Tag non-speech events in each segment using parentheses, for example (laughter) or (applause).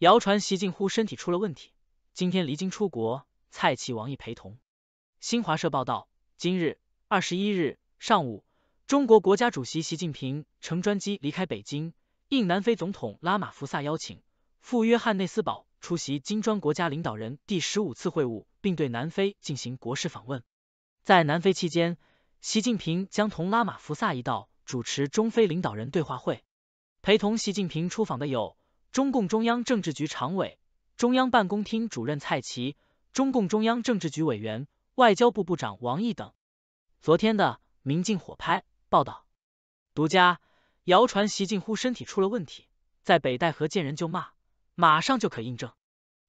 谣传习近平身体出了问题，今天离京出国，蔡奇、王毅陪同。新华社报道，今日二十一日上午，中国国家主席习近平乘专机离开北京，应南非总统拉马福萨邀请，赴约翰内斯堡出席金砖国家领导人第十五次会晤，并对南非进行国事访问。在南非期间，习近平将同拉马福萨一道主持中非领导人对话会。陪同习近平出访的有。中共中央政治局常委、中央办公厅主任蔡奇，中共中央政治局委员、外交部部长王毅等。昨天的《明镜》火拍报道，独家谣传习近平身体出了问题，在北戴河见人就骂，马上就可印证。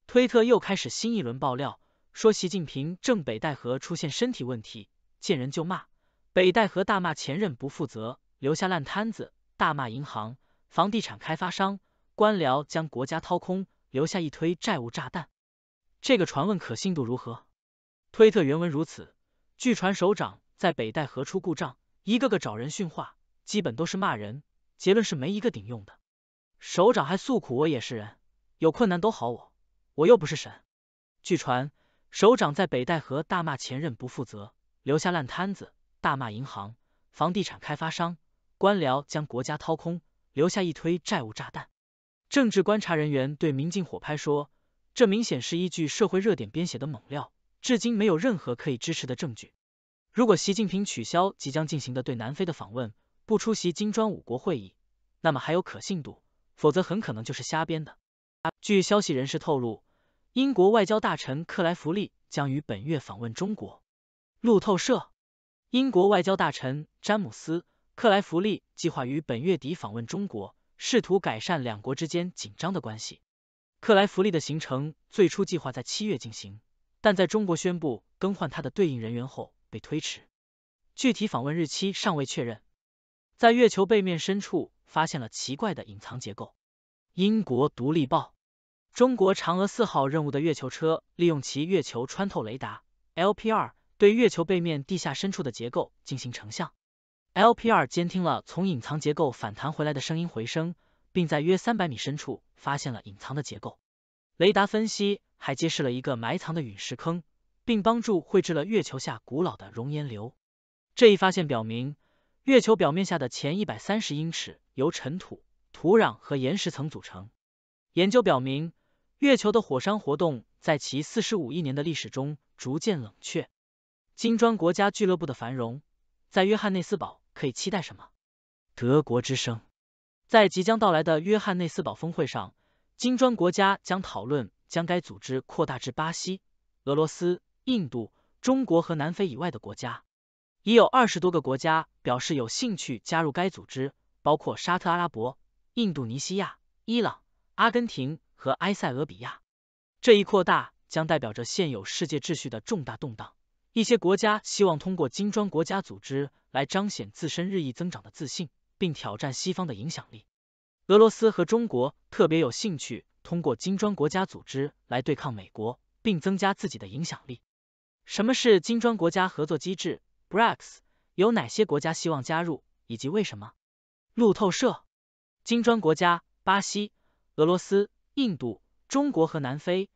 推特又开始新一轮爆料，说习近平正北戴河出现身体问题，见人就骂，北戴河大骂前任不负责，留下烂摊子，大骂银行、房地产开发商。官僚将国家掏空，留下一推债务炸弹。这个传闻可信度如何？推特原文如此。据传首长在北戴河出故障，一个个找人训话，基本都是骂人。结论是没一个顶用的。首长还诉苦：“我也是人，有困难都好，我我又不是神。”据传首长在北戴河大骂前任不负责，留下烂摊子；大骂银行、房地产开发商、官僚将国家掏空，留下一推债务炸弹。政治观察人员对《明镜》火拍说，这明显是依据社会热点编写的猛料，至今没有任何可以支持的证据。如果习近平取消即将进行的对南非的访问，不出席金砖五国会议，那么还有可信度；否则，很可能就是瞎编的。据消息人士透露，英国外交大臣克莱弗利将于本月访问中国。路透社，英国外交大臣詹姆斯·克莱弗利计划于本月底访问中国。试图改善两国之间紧张的关系。克莱弗利的行程最初计划在七月进行，但在中国宣布更换他的对应人员后被推迟，具体访问日期尚未确认。在月球背面深处发现了奇怪的隐藏结构。英国《独立报》：中国嫦娥四号任务的月球车利用其月球穿透雷达 （LPR） 对月球背面地下深处的结构进行成像。LPR 监听了从隐藏结构反弹回来的声音回声，并在约三百米深处发现了隐藏的结构。雷达分析还揭示了一个埋藏的陨石坑，并帮助绘制了月球下古老的熔岩流。这一发现表明，月球表面下的前一百三十英尺由尘土、土壤和岩石层组成。研究表明，月球的火山活动在其四十五亿年的历史中逐渐冷却。金砖国家俱乐部的繁荣在约翰内斯堡。可以期待什么？德国之声在即将到来的约翰内斯堡峰会上，金砖国家将讨论将该组织扩大至巴西、俄罗斯、印度、中国和南非以外的国家。已有二十多个国家表示有兴趣加入该组织，包括沙特阿拉伯、印度尼西亚、伊朗、阿根廷和埃塞俄比亚。这一扩大将代表着现有世界秩序的重大动荡。一些国家希望通过金砖国家组织来彰显自身日益增长的自信，并挑战西方的影响力。俄罗斯和中国特别有兴趣通过金砖国家组织来对抗美国，并增加自己的影响力。什么是金砖国家合作机制 （BRICS）？有哪些国家希望加入，以及为什么？路透社，金砖国家：巴西、俄罗斯、印度、中国和南非。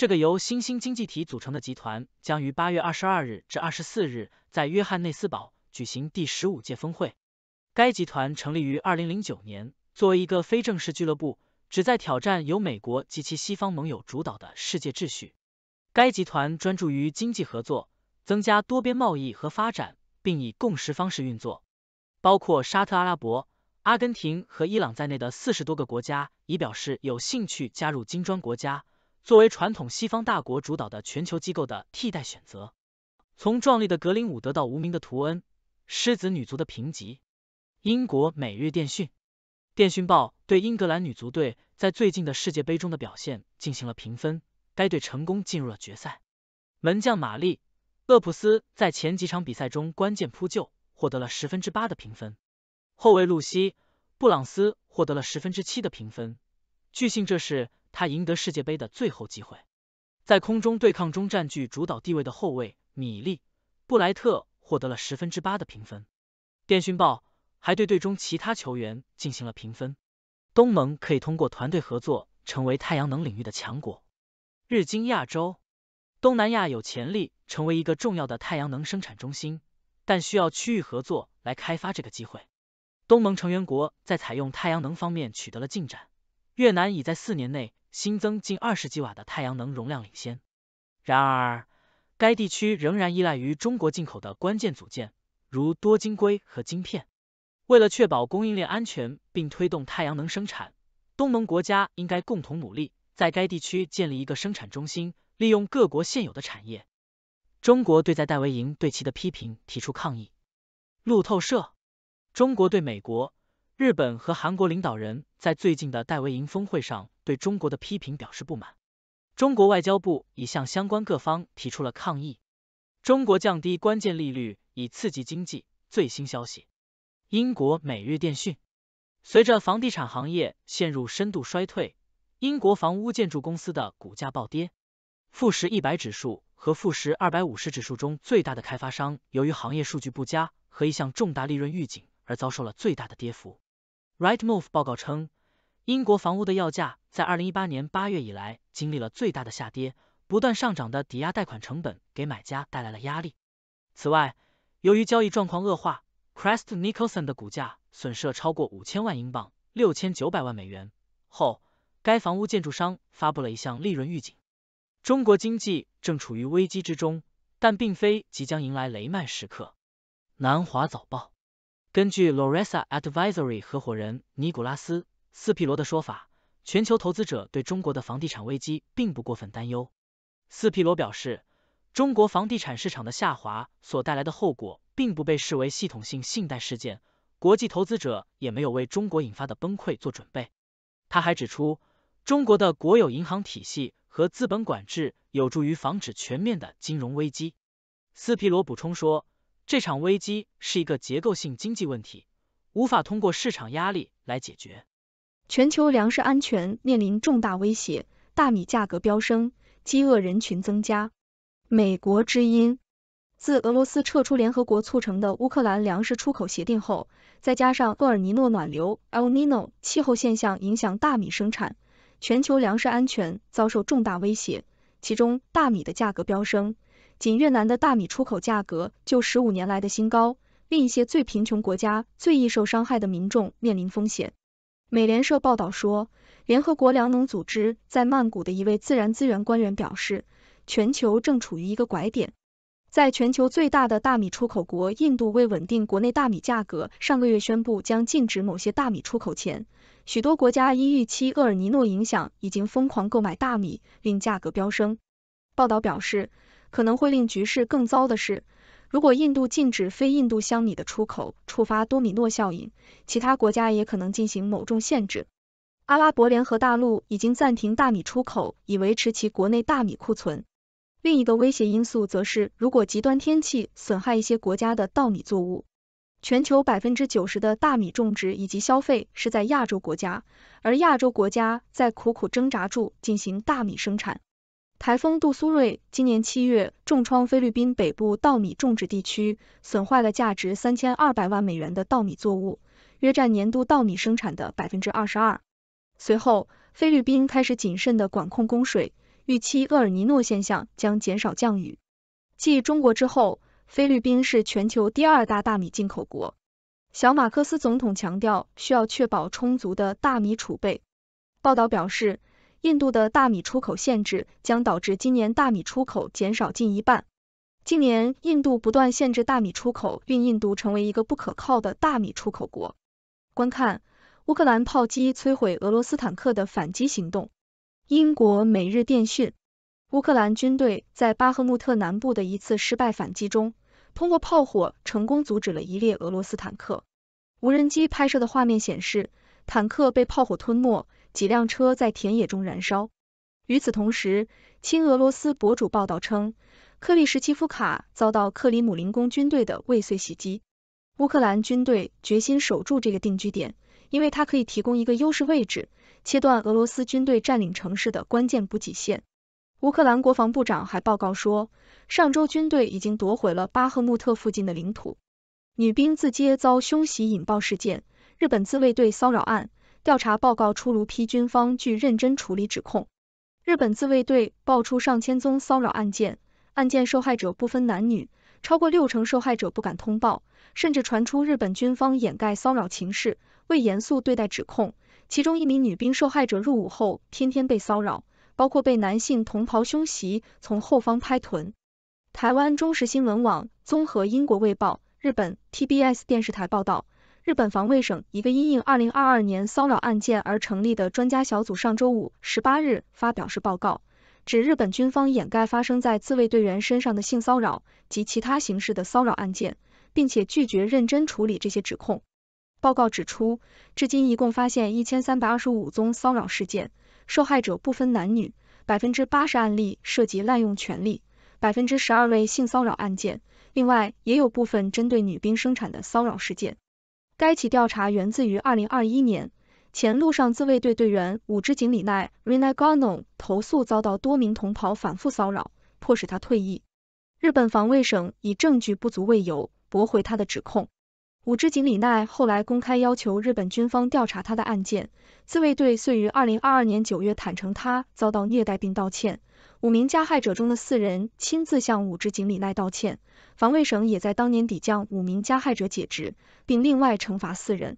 这个由新兴经济体组成的集团将于八月二十二日至二十四日在约翰内斯堡举行第十五届峰会。该集团成立于二零零九年，作为一个非正式俱乐部，旨在挑战由美国及其西方盟友主导的世界秩序。该集团专注于经济合作、增加多边贸易和发展，并以共识方式运作。包括沙特阿拉伯、阿根廷和伊朗在内的四十多个国家已表示有兴趣加入金砖国家。作为传统西方大国主导的全球机构的替代选择，从壮丽的格林伍德到无名的图恩狮子女足的评级。英国每日电讯电讯报对英格兰女足队在最近的世界杯中的表现进行了评分，该队成功进入了决赛。门将玛丽·厄普斯在前几场比赛中关键扑救获得了十分之八的评分，后卫露西·布朗斯获得了十分之七的评分。据信这是。他赢得世界杯的最后机会，在空中对抗中占据主导地位的后卫米利布莱特获得了十分之八的评分。电讯报还对队中其他球员进行了评分。东盟可以通过团队合作成为太阳能领域的强国。日经亚洲，东南亚有潜力成为一个重要的太阳能生产中心，但需要区域合作来开发这个机会。东盟成员国在采用太阳能方面取得了进展，越南已在四年内。新增近二十吉瓦的太阳能容量领先，然而该地区仍然依赖于中国进口的关键组件，如多晶硅和晶片。为了确保供应链安全并推动太阳能生产，东盟国家应该共同努力，在该地区建立一个生产中心，利用各国现有的产业。中国对在戴维营对其的批评提出抗议。路透社，中国对美国、日本和韩国领导人，在最近的戴维营峰会上。对中国的批评表示不满，中国外交部已向相关各方提出了抗议。中国降低关键利率以刺激经济。最新消息，英国每日电讯，随着房地产行业陷入深度衰退，英国房屋建筑公司的股价暴跌。富时一百指数和富时二百五十指数中最大的开发商，由于行业数据不佳和一项重大利润预警而遭受了最大的跌幅。Rightmove 报告称。英国房屋的要价在二零一八年八月以来经历了最大的下跌，不断上涨的抵押贷款成本给买家带来了压力。此外，由于交易状况恶化，Crest Nicholson 的股价损失了超过五千万英镑（六千九百万美元）后，该房屋建筑商发布了一项利润预警。中国经济正处于危机之中，但并非即将迎来雷曼时刻。南华早报根据 l o r e s a Advisory 合伙人尼古拉斯。斯皮罗的说法，全球投资者对中国的房地产危机并不过分担忧。斯皮罗表示，中国房地产市场的下滑所带来的后果并不被视为系统性信贷事件，国际投资者也没有为中国引发的崩溃做准备。他还指出，中国的国有银行体系和资本管制有助于防止全面的金融危机。斯皮罗补充说，这场危机是一个结构性经济问题，无法通过市场压力来解决。全球粮食安全面临重大威胁，大米价格飙升，饥饿人群增加。美国之音，自俄罗斯撤出联合国促成的乌克兰粮食出口协定后，再加上厄尔尼诺暖流 （El Nino） 气候现象影响大米生产，全球粮食安全遭受重大威胁。其中，大米的价格飙升，仅越南的大米出口价格就十五年来的新高。另一些最贫穷国家、最易受伤害的民众面临风险。美联社报道说，联合国粮农组织在曼谷的一位自然资源官员表示，全球正处于一个拐点。在全球最大的大米出口国印度为稳定国内大米价格，上个月宣布将禁止某些大米出口前，许多国家因预期厄尔尼诺影响，已经疯狂购买大米，令价格飙升。报道表示，可能会令局势更糟的是。如果印度禁止非印度香米的出口，触发多米诺效应，其他国家也可能进行某种限制。阿拉伯联合大陆已经暂停大米出口，以维持其国内大米库存。另一个威胁因素则是，如果极端天气损害一些国家的稻米作物，全球百分之九十的大米种植以及消费是在亚洲国家，而亚洲国家在苦苦挣扎住进行大米生产。台风杜苏芮今年七月重创菲律宾北部稻米种植地区，损坏了价值三千二百万美元的稻米作物，约占年度稻米生产的百分之二十二。随后，菲律宾开始谨慎的管控供水，预期厄尔尼诺现象将减少降雨。继中国之后，菲律宾是全球第二大大米进口国。小马克思总统强调，需要确保充足的大米储备。报道表示。印度的大米出口限制将导致今年大米出口减少近一半。近年，印度不断限制大米出口，令印度成为一个不可靠的大米出口国。观看乌克兰炮击摧毁俄罗斯坦克的反击行动。英国每日电讯：乌克兰军队在巴赫穆特南部的一次失败反击中，通过炮火成功阻止了一列俄罗斯坦克。无人机拍摄的画面显示，坦克被炮火吞没。几辆车在田野中燃烧。与此同时，亲俄罗斯博主报道称，克里什奇夫卡遭到克里姆林宫军队的未遂袭击。乌克兰军队决心守住这个定居点，因为它可以提供一个优势位置，切断俄罗斯军队占领城市的关键补给线。乌克兰国防部长还报告说，上周军队已经夺回了巴赫穆特附近的领土。女兵自接遭凶袭引爆事件，日本自卫队骚扰案。调查报告出炉，批军方拒认真处理指控。日本自卫队爆出上千宗骚扰案件，案件受害者不分男女，超过六成受害者不敢通报，甚至传出日本军方掩盖骚扰情势，未严肃对待指控。其中一名女兵受害者入伍后天天被骚扰，包括被男性同袍凶袭、从后方拍臀。台湾中时新闻网综合英国卫报、日本 TBS 电视台报道。日本防卫省一个因应2022年骚扰案件而成立的专家小组，上周五十八日发表是报告，指日本军方掩盖发生在自卫队员身上的性骚扰及其他形式的骚扰案件，并且拒绝认真处理这些指控。报告指出，至今一共发现一千三百二十五宗骚扰事件，受害者不分男女，百分之八十案例涉及滥用权力，百分之十二为性骚扰案件，另外也有部分针对女兵生产的骚扰事件。该起调查源自于二零二一年，前陆上自卫队队员武之锦里奈 （Rina Gano） 投诉遭到多名同袍反复骚扰，迫使他退役。日本防卫省以证据不足为由驳回他的指控。武之锦里奈后来公开要求日本军方调查他的案件，自卫队遂于二零二二年九月坦诚他遭到虐待并道歉。五名加害者中的四人亲自向五之锦里奈道歉，防卫省也在当年底将五名加害者解职，并另外惩罚四人。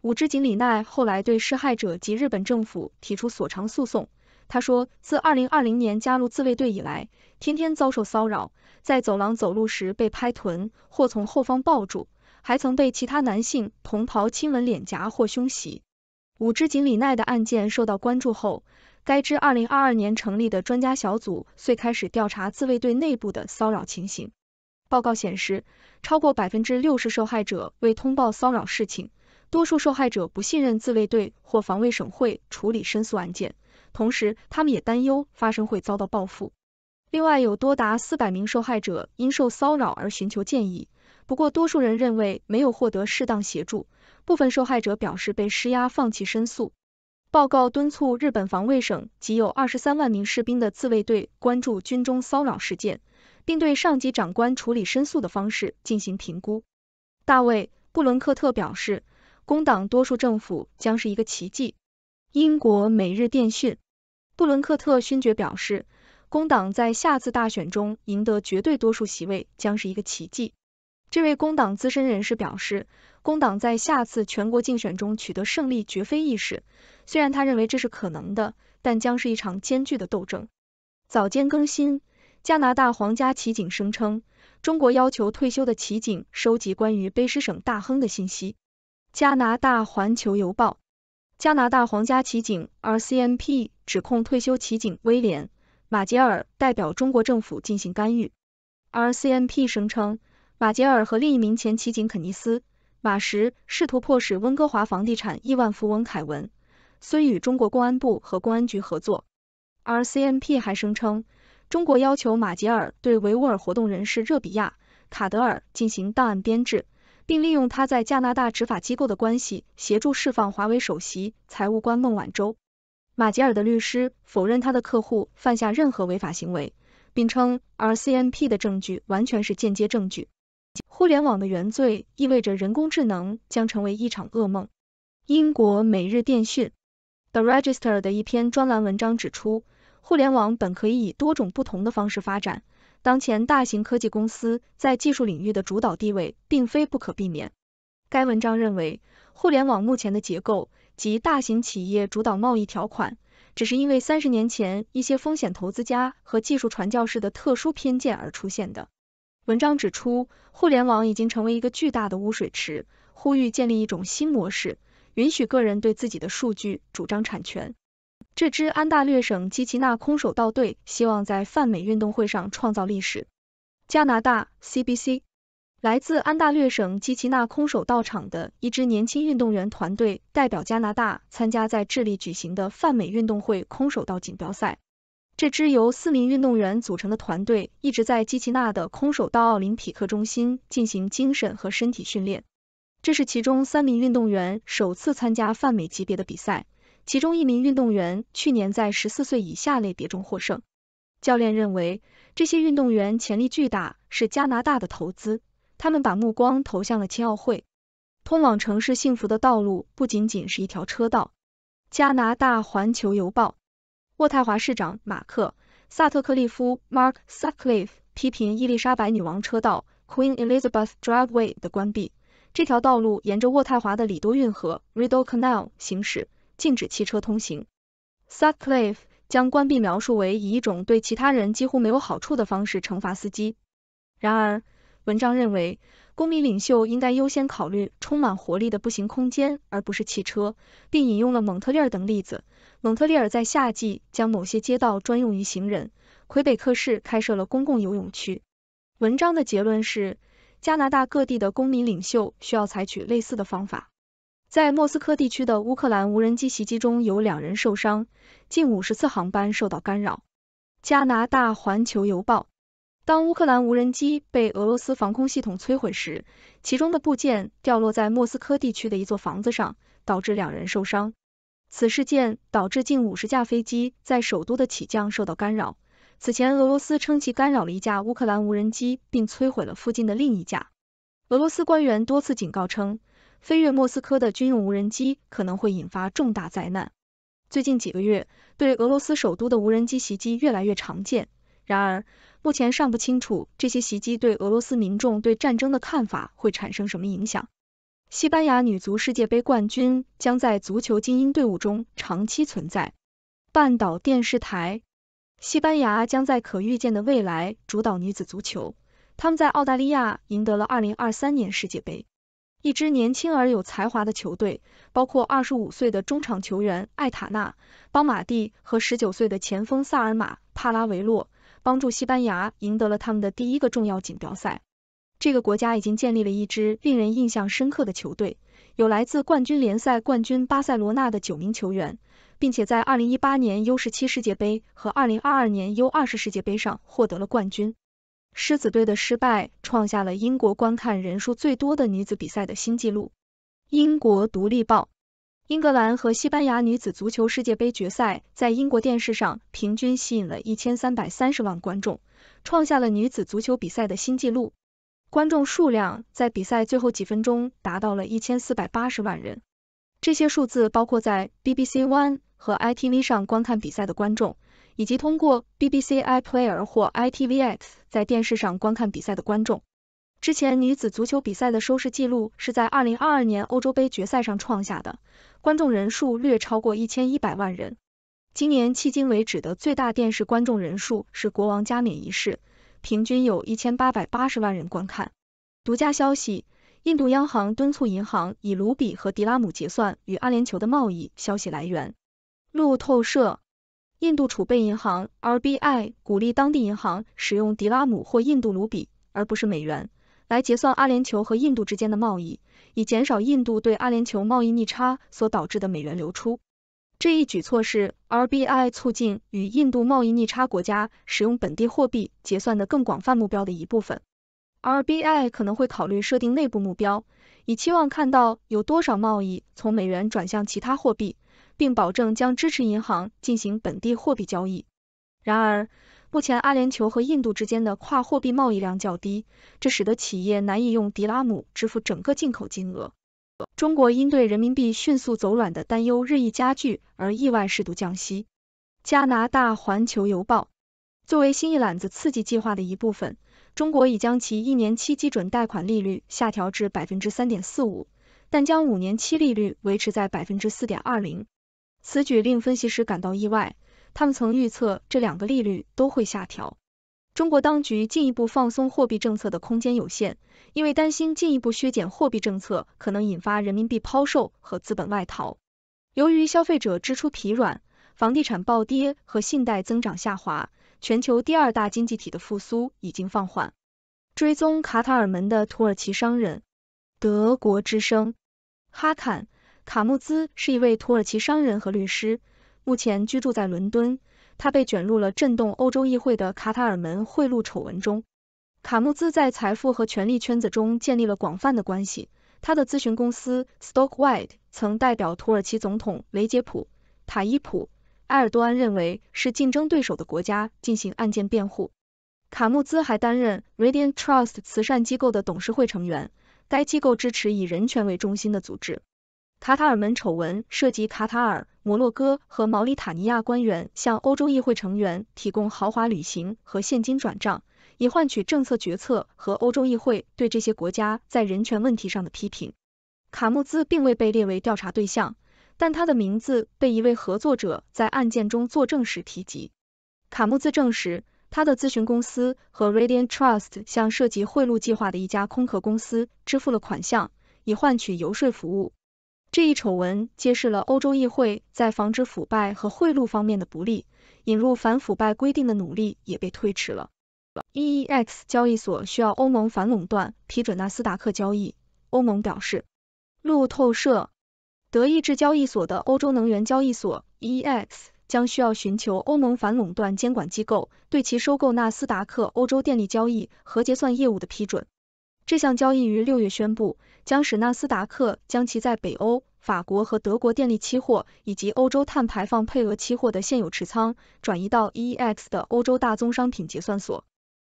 五之锦里奈后来对施害者及日本政府提出索偿诉讼。他说，自二零二零年加入自卫队以来，天天遭受骚扰，在走廊走路时被拍臀或从后方抱住，还曾被其他男性同袍亲吻脸颊或胸袭。五之锦里奈的案件受到关注后。该支2022年成立的专家小组遂开始调查自卫队内部的骚扰情形。报告显示，超过百分之六十受害者未通报骚扰事情，多数受害者不信任自卫队或防卫省会处理申诉案件，同时他们也担忧发生会遭到报复。另外有多达四百名受害者因受骚扰而寻求建议，不过多数人认为没有获得适当协助，部分受害者表示被施压放弃申诉。报告敦促日本防卫省及有二十三万名士兵的自卫队关注军中骚扰事件，并对上级长官处理申诉的方式进行评估。大卫·布伦克特表示，工党多数政府将是一个奇迹。英国每日电讯，布伦克特勋爵表示，工党在下次大选中赢得绝对多数席位将是一个奇迹。这位工党资深人士表示，工党在下次全国竞选中取得胜利绝非易事。虽然他认为这是可能的，但将是一场艰巨的斗争。早间更新：加拿大皇家骑警声称，中国要求退休的骑警收集关于卑诗省大亨的信息。加拿大环球邮报：加拿大皇家骑警 （RCMP） 指控退休骑警威廉·马杰尔代表中国政府进行干预。RCMP 声称。马杰尔和另一名前骑警肯尼斯·马什试图迫使温哥华房地产亿万富翁凯文，虽与中国公安部和公安局合作，R C M P 还声称中国要求马杰尔对维吾尔活动人士热比亚·卡德尔进行档案编制，并利用他在加拿大执法机构的关系协助释放华为首席财务官孟晚舟。马杰尔的律师否认他的客户犯下任何违法行为，并称 R C M P 的证据完全是间接证据。互联网的原罪意味着人工智能将成为一场噩梦。英国每日电讯 （The Register） 的一篇专栏文章指出，互联网本可以以多种不同的方式发展，当前大型科技公司在技术领域的主导地位并非不可避免。该文章认为，互联网目前的结构及大型企业主导贸易条款，只是因为三十年前一些风险投资家和技术传教士的特殊偏见而出现的。文章指出，互联网已经成为一个巨大的污水池，呼吁建立一种新模式，允许个人对自己的数据主张产权。这支安大略省基奇纳空手道队希望在泛美运动会上创造历史。加拿大 CBC，来自安大略省基奇纳空手道场的一支年轻运动员团队，代表加拿大参加在智利举行的泛美运动会空手道锦标赛。这支由四名运动员组成的团队一直在基奇纳的空手道奥林匹克中心进行精神和身体训练。这是其中三名运动员首次参加泛美级别的比赛，其中一名运动员去年在十四岁以下类别中获胜。教练认为这些运动员潜力巨大，是加拿大的投资。他们把目光投向了青奥会。通往城市幸福的道路不仅仅是一条车道。加拿大环球邮报。渥太华市长马克·萨特克利夫 （Mark Sutcliffe） 批评伊丽莎白女王车道 （Queen Elizabeth Driveway） 的关闭。这条道路沿着渥太华的里多运河 （Rideau Canal） 行驶，禁止汽车通行。Sutcliffe 将关闭描述为以一种对其他人几乎没有好处的方式惩罚司机。然而，文章认为，公民领袖应该优先考虑充满活力的步行空间，而不是汽车，并引用了蒙特利尔等例子。蒙特利尔在夏季将某些街道专用于行人，魁北克市开设了公共游泳区。文章的结论是，加拿大各地的公民领袖需要采取类似的方法。在莫斯科地区的乌克兰无人机袭击中，有两人受伤，近五十次航班受到干扰。加拿大环球邮报。当乌克兰无人机被俄罗斯防空系统摧毁时，其中的部件掉落在莫斯科地区的一座房子上，导致两人受伤。此事件导致近五十架飞机在首都的起降受到干扰。此前，俄罗斯称其干扰了一架乌克兰无人机，并摧毁了附近的另一架。俄罗斯官员多次警告称，飞越莫斯科的军用无人机可能会引发重大灾难。最近几个月，对俄罗斯首都的无人机袭击越来越常见。然而，目前尚不清楚这些袭击对俄罗斯民众对战争的看法会产生什么影响。西班牙女足世界杯冠军将在足球精英队伍中长期存在。半岛电视台，西班牙将在可预见的未来主导女子足球。他们在澳大利亚赢得了二零二三年世界杯。一支年轻而有才华的球队，包括二十五岁的中场球员艾塔纳、邦马蒂和十九岁的前锋萨尔马·帕拉维洛。帮助西班牙赢得了他们的第一个重要锦标赛。这个国家已经建立了一支令人印象深刻的球队，有来自冠军联赛冠军巴塞罗那的九名球员，并且在二零一八年 U 十七世界杯和二零二二年 U 二十世界杯上获得了冠军。狮子队的失败创下了英国观看人数最多的女子比赛的新纪录。英国独立报。英格兰和西班牙女子足球世界杯决赛在英国电视上平均吸引了一千三百三十万观众，创下了女子足球比赛的新纪录。观众数量在比赛最后几分钟达到了一千四百八十万人。这些数字包括在 BBC One 和 ITV 上观看比赛的观众，以及通过 BBC iPlayer 或 ITVX 在电视上观看比赛的观众。之前女子足球比赛的收视记录是在二零二二年欧洲杯决赛上创下的，观众人数略超过一千一百万人。今年迄今为止的最大电视观众人数是国王加冕仪式，平均有一千八百八十万人观看。独家消息：印度央行敦促银行以卢比和迪拉姆结算与阿联酋的贸易。消息来源：路透社。印度储备银行 RBI 鼓励当地银行使用迪拉姆或印度卢比，而不是美元。来结算阿联酋和印度之间的贸易，以减少印度对阿联酋贸易逆差所导致的美元流出。这一举措是 RBI 促进与印度贸易逆差国家使用本地货币结算的更广泛目标的一部分。RBI 可能会考虑设定内部目标，以期望看到有多少贸易从美元转向其他货币，并保证将支持银行进行本地货币交易。然而，目前，阿联酋和印度之间的跨货币贸易量较低，这使得企业难以用迪拉姆支付整个进口金额。中国因对人民币迅速走软的担忧日益加剧而意外适度降息。加拿大《环球邮报》作为新一揽子刺激计划的一部分，中国已将其一年期基准贷款利率下调至百分之三点四五，但将五年期利率维持在百分之四点二零。此举令分析师感到意外。他们曾预测这两个利率都会下调。中国当局进一步放松货币政策的空间有限，因为担心进一步削减货币政策可能引发人民币抛售和资本外逃。由于消费者支出疲软、房地产暴跌和信贷增长下滑，全球第二大经济体的复苏已经放缓。追踪卡塔尔门的土耳其商人，德国之声，哈坎·卡穆兹是一位土耳其商人和律师。目前居住在伦敦，他被卷入了震动欧洲议会的卡塔尔门贿赂丑闻中。卡穆兹在财富和权力圈子中建立了广泛的关系，他的咨询公司 Stockwide 曾代表土耳其总统雷杰普·塔伊普·埃尔多安认为是竞争对手的国家进行案件辩护。卡穆兹还担任 Radiant Trust 慈善机构的董事会成员，该机构支持以人权为中心的组织。卡塔尔门丑闻涉及卡塔尔。摩洛哥和毛里塔尼亚官员向欧洲议会成员提供豪华旅行和现金转账，以换取政策决策和欧洲议会对这些国家在人权问题上的批评。卡穆兹并未被列为调查对象，但他的名字被一位合作者在案件中作证时提及。卡穆兹证实，他的咨询公司和 Radiant Trust 向涉及贿赂计划的一家空壳公司支付了款项，以换取游说服务。这一丑闻揭示了欧洲议会在防止腐败和贿赂方面的不利，引入反腐败规定的努力也被推迟了。EEX 交易所需要欧盟反垄断批准纳斯达克交易。欧盟表示，路透社，德意志交易所的欧洲能源交易所 EEX 将需要寻求欧盟反垄断监管机构对其收购纳斯达克欧洲电力交易和结算业务的批准。这项交易于六月宣布，将使纳斯达克将其在北欧、法国和德国电力期货以及欧洲碳排放配额期货的现有持仓转移到 EEX 的欧洲大宗商品结算所。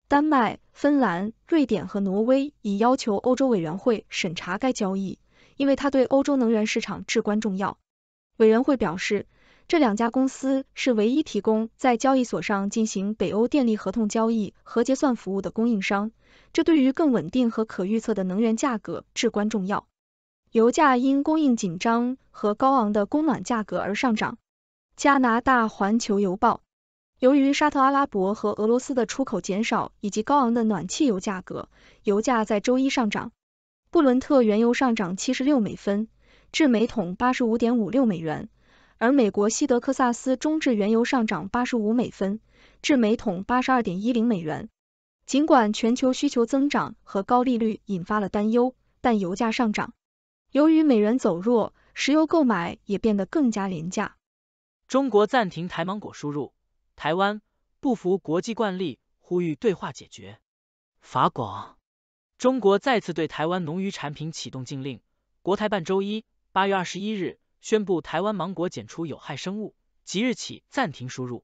丹麦、芬兰、瑞典和挪威已要求欧洲委员会审查该交易，因为它对欧洲能源市场至关重要。委员会表示，这两家公司是唯一提供在交易所上进行北欧电力合同交易和结算服务的供应商。这对于更稳定和可预测的能源价格至关重要。油价因供应紧张和高昂的供暖价格而上涨。加拿大环球邮报，由于沙特阿拉伯和俄罗斯的出口减少以及高昂的暖气油价格，油价在周一上涨。布伦特原油上涨七十六美分，至每桶八十五点五六美元，而美国西德克萨斯中质原油上涨八十五美分，至每桶八十二点一零美元。尽管全球需求增长和高利率引发了担忧，但油价上涨，由于美元走弱，石油购买也变得更加廉价。中国暂停台芒果输入，台湾不服国际惯例，呼吁对话解决。法广，中国再次对台湾农渔产品启动禁令。国台办周一（八月二十一日）宣布，台湾芒果检出有害生物，即日起暂停输入。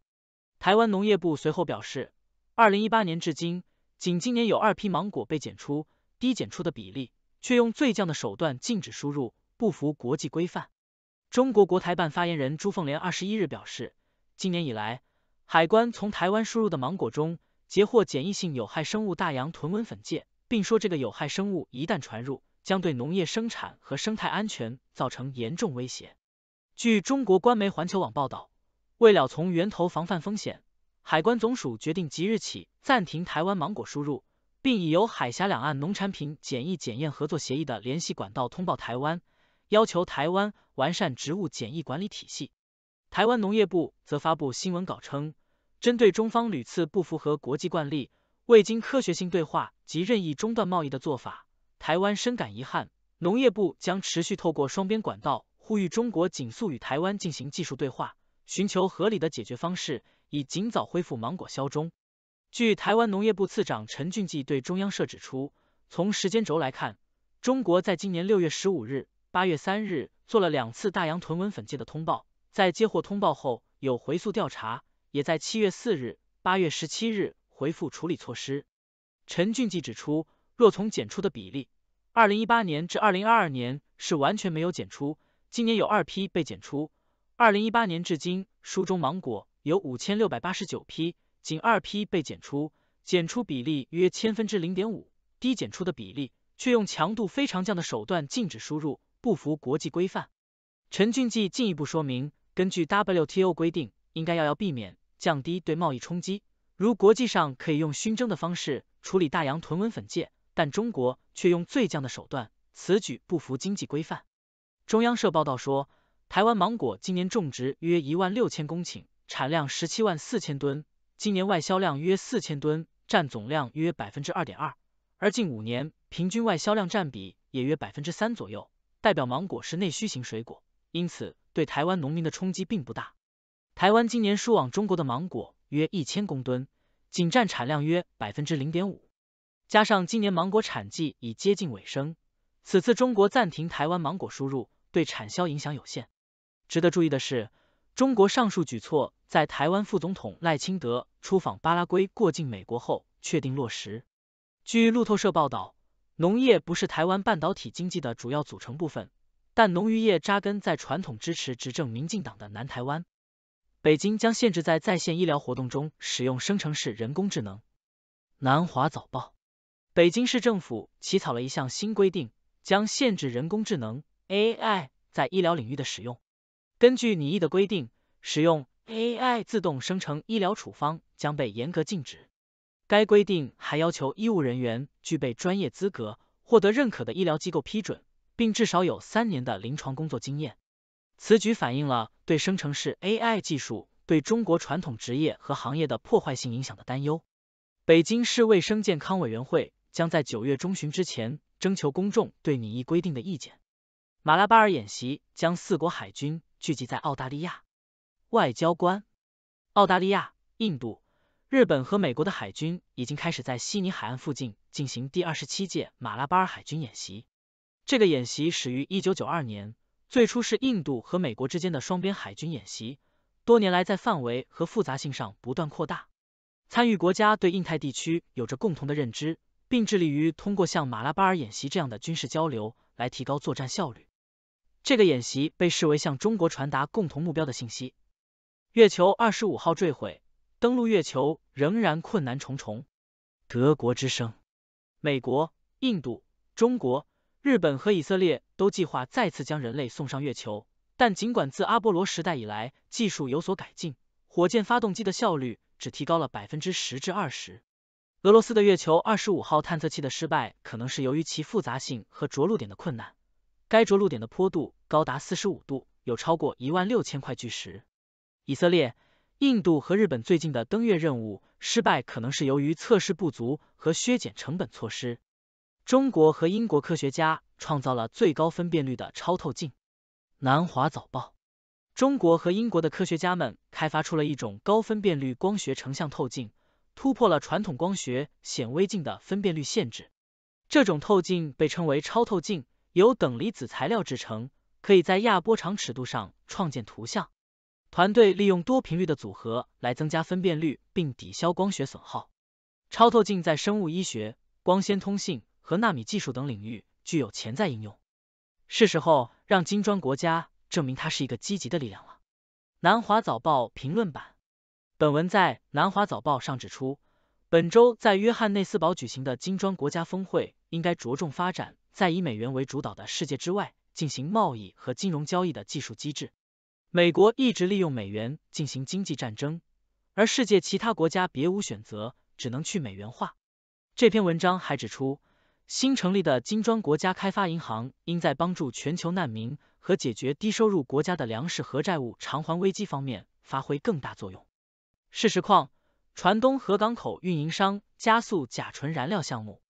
台湾农业部随后表示，二零一八年至今。仅今年有二批芒果被检出低检出的比例，却用最降的手段禁止输入，不符国际规范。中国国台办发言人朱凤莲二十一日表示，今年以来，海关从台湾输入的芒果中截获检疫性有害生物大洋豚纹粉芥，并说这个有害生物一旦传入，将对农业生产和生态安全造成严重威胁。据中国官媒环球网报道，为了从源头防范风险。海关总署决定即日起暂停台湾芒果输入，并已由海峡两岸农产品检疫检验合作协议的联系管道通报台湾，要求台湾完善植物检疫管理体系。台湾农业部则发布新闻稿称，针对中方屡次不符合国际惯例、未经科学性对话及任意中断贸易的做法，台湾深感遗憾。农业部将持续透过双边管道呼吁中国，紧速与台湾进行技术对话，寻求合理的解决方式。以尽早恢复芒果销中。据台湾农业部次长陈俊济对中央社指出，从时间轴来看，中国在今年六月十五日、八月三日做了两次大洋豚纹粉剂的通报，在接获通报后有回溯调查，也在七月四日、八月十七日回复处理措施。陈俊济指出，若从检出的比例，二零一八年至二零二二年是完全没有检出，今年有二批被检出，二零一八年至今，书中芒果。有五千六百八十九批，仅二批被检出，检出比例约千分之零点五，低检出的比例却用强度非常降的手段禁止输入，不符国际规范。陈俊记进一步说明，根据 W T O 规定，应该要要避免降低对贸易冲击，如国际上可以用熏蒸的方式处理大洋豚纹粉蚧，但中国却用最降的手段，此举不符经济规范。中央社报道说，台湾芒果今年种植约一万六千公顷。产量十七万四千吨，今年外销量约四千吨，占总量约百分之二点二，而近五年平均外销量占比也约百分之三左右，代表芒果是内需型水果，因此对台湾农民的冲击并不大。台湾今年输往中国的芒果约一千公吨，仅占产量约百分之零点五，加上今年芒果产季已接近尾声，此次中国暂停台湾芒果输入，对产销影响有限。值得注意的是。中国上述举措在台湾副总统赖清德出访巴拉圭过境美国后确定落实。据路透社报道，农业不是台湾半导体经济的主要组成部分，但农渔业扎根在传统支持执政民进党的南台湾。北京将限制在在线医疗活动中使用生成式人工智能。南华早报，北京市政府起草了一项新规定，将限制人工智能 AI 在医疗领域的使用。根据拟议的规定，使用 AI 自动生成医疗处方将被严格禁止。该规定还要求医务人员具备专业资格，获得认可的医疗机构批准，并至少有三年的临床工作经验。此举反映了对生成式 AI 技术对中国传统职业和行业的破坏性影响的担忧。北京市卫生健康委员会将在九月中旬之前征求公众对拟议规定的意见。马拉巴尔演习将四国海军。聚集在澳大利亚。外交官，澳大利亚、印度、日本和美国的海军已经开始在悉尼海岸附近进行第二十七届马拉巴尔海军演习。这个演习始于一九九二年，最初是印度和美国之间的双边海军演习，多年来在范围和复杂性上不断扩大。参与国家对印太地区有着共同的认知，并致力于通过像马拉巴尔演习这样的军事交流来提高作战效率。这个演习被视为向中国传达共同目标的信息。月球二十五号坠毁，登陆月球仍然困难重重。德国之声，美国、印度、中国、日本和以色列都计划再次将人类送上月球，但尽管自阿波罗时代以来技术有所改进，火箭发动机的效率只提高了百分之十至二十。俄罗斯的月球二十五号探测器的失败可能是由于其复杂性和着陆点的困难。该着陆点的坡度高达四十五度，有超过一万六千块巨石。以色列、印度和日本最近的登月任务失败可能是由于测试不足和削减成本措施。中国和英国科学家创造了最高分辨率的超透镜。南华早报：中国和英国的科学家们开发出了一种高分辨率光学成像透镜，突破了传统光学显微镜的分辨率限制。这种透镜被称为超透镜。由等离子材料制成，可以在亚波长尺度上创建图像。团队利用多频率的组合来增加分辨率并抵消光学损耗。超透镜在生物医学、光纤通信和纳米技术等领域具有潜在应用。是时候让金砖国家证明它是一个积极的力量了。南华早报评论版，本文在南华早报上指出，本周在约翰内斯堡举行的金砖国家峰会应该着重发展。在以美元为主导的世界之外进行贸易和金融交易的技术机制，美国一直利用美元进行经济战争，而世界其他国家别无选择，只能去美元化。这篇文章还指出，新成立的金砖国家开发银行应在帮助全球难民和解决低收入国家的粮食和债务偿还危机方面发挥更大作用。事实况，船东和港口运营商加速甲醇燃料项目。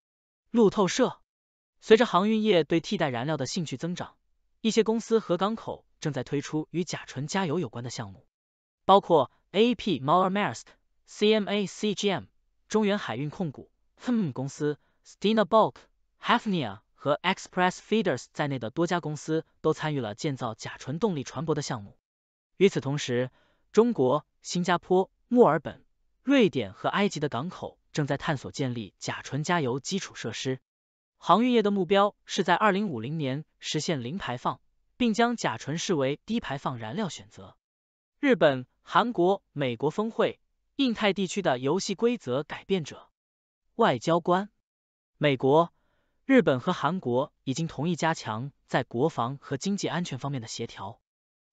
路透社。随着航运业对替代燃料的兴趣增长，一些公司和港口正在推出与甲醇加油有关的项目，包括 A.P. m o e r m a i s k C.M.A. C.G.M. 中远海运控股、h m 公司、Steina Bulk、Hafnia 和 Express Feeders 在内的多家公司都参与了建造甲醇动力船舶的项目。与此同时，中国、新加坡、墨尔本、瑞典和埃及的港口正在探索建立甲醇加油基础设施。航运业的目标是在二零五零年实现零排放，并将甲醇视为低排放燃料选择。日本、韩国、美国峰会，印太地区的游戏规则改变者，外交官，美国、日本和韩国已经同意加强在国防和经济安全方面的协调。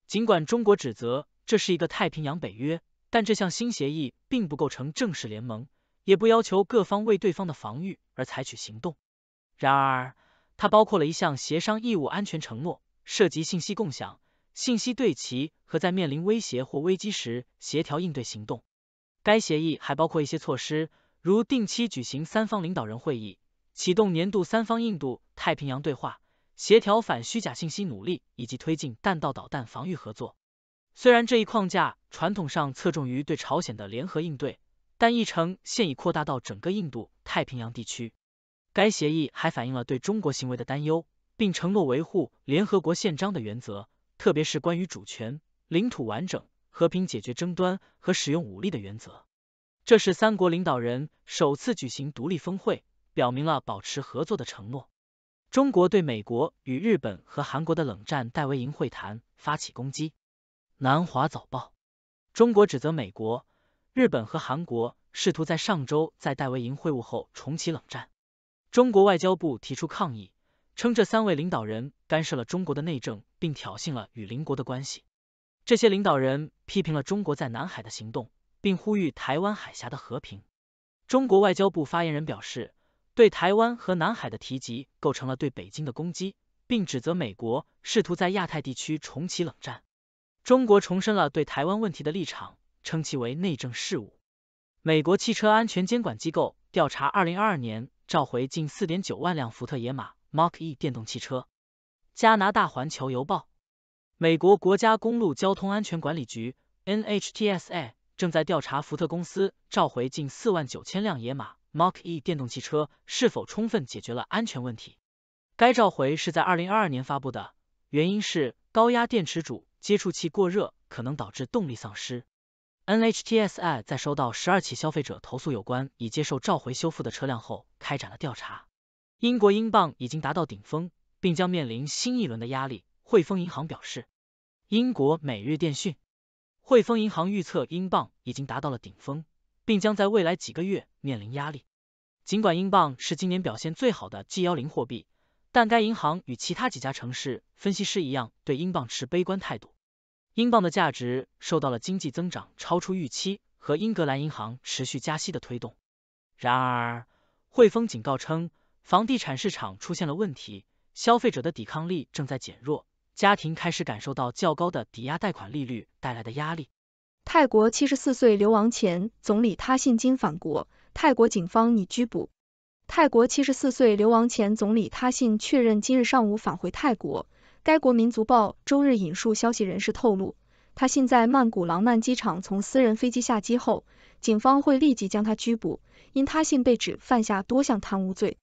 尽管中国指责这是一个太平洋北约，但这项新协议并不构成正式联盟，也不要求各方为对方的防御而采取行动。然而，它包括了一项协商义务安全承诺，涉及信息共享、信息对齐和在面临威胁或危机时协调应对行动。该协议还包括一些措施，如定期举行三方领导人会议、启动年度三方印度太平洋对话、协调反虚假信息努力以及推进弹道导弹防御合作。虽然这一框架传统上侧重于对朝鲜的联合应对，但议程现已扩大到整个印度太平洋地区。该协议还反映了对中国行为的担忧，并承诺维护联合国宪章的原则，特别是关于主权、领土完整、和平解决争端和使用武力的原则。这是三国领导人首次举行独立峰会，表明了保持合作的承诺。中国对美国、与日本和韩国的冷战戴维营会谈发起攻击。南华早报：中国指责美国、日本和韩国试图在上周在戴维营会晤后重启冷战。中国外交部提出抗议，称这三位领导人干涉了中国的内政，并挑衅了与邻国的关系。这些领导人批评了中国在南海的行动，并呼吁台湾海峡的和平。中国外交部发言人表示，对台湾和南海的提及构成了对北京的攻击，并指责美国试图在亚太地区重启冷战。中国重申了对台湾问题的立场，称其为内政事务。美国汽车安全监管机构调查，二零二二年。召回近四点九万辆福特野马 Mark E 电动汽车。加拿大环球邮报，美国国家公路交通安全管理局 NHTSA 正在调查福特公司召回近四万九千辆野马 Mark E 电动汽车是否充分解决了安全问题。该召回是在二零二二年发布的，原因是高压电池主接触器过热可能导致动力丧失。NHTSI 在收到十二起消费者投诉有关已接受召回修复的车辆后，开展了调查。英国英镑已经达到顶峰，并将面临新一轮的压力。汇丰银行表示，英国每日电讯，汇丰银行预测英镑已经达到了顶峰，并将在未来几个月面临压力。尽管英镑是今年表现最好的 G10 货币，但该银行与其他几家城市分析师一样对英镑持悲观态度。英镑的价值受到了经济增长超出预期和英格兰银行持续加息的推动。然而，汇丰警告称，房地产市场出现了问题，消费者的抵抗力正在减弱，家庭开始感受到较高的抵押贷款利率带来的压力。泰国七十四岁流亡前总理他信金返国，泰国警方拟拘捕。泰国七十四岁流亡前总理他信确认今日上午返回泰国。该国民族报周日引述消息人士透露，他信在曼谷廊曼机场从私人飞机下机后，警方会立即将他拘捕，因他信被指犯下多项贪污罪。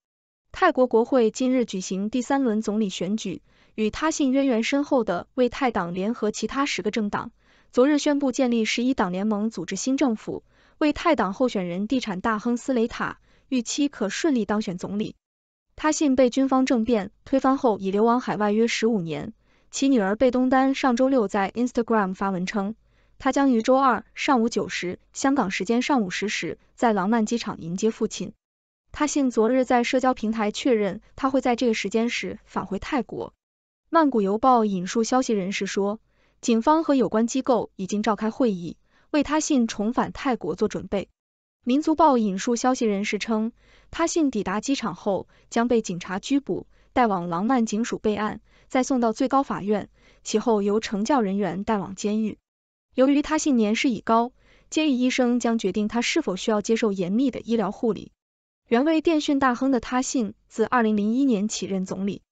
泰国国会今日举行第三轮总理选举，与他信渊源深厚的为泰党联合其他十个政党，昨日宣布建立十一党联盟组织新政府，为泰党候选人地产大亨斯雷塔预期可顺利当选总理。他信被军方政变推翻后，已流亡海外约十五年。其女儿贝东丹上周六在 Instagram 发文称，她将于周二上午九时（香港时间上午十时）在廊曼机场迎接父亲。他信昨日在社交平台确认，他会在这个时间时返回泰国。曼谷邮报引述消息人士说，警方和有关机构已经召开会议，为他信重返泰国做准备。民族报引述消息人士称。他信抵达机场后，将被警察拘捕，带往廊曼警署备案，再送到最高法院，其后由惩教人员带往监狱。由于他信年事已高，监狱医生将决定他是否需要接受严密的医疗护理。原为电讯大亨的他信，自2001年起任总理。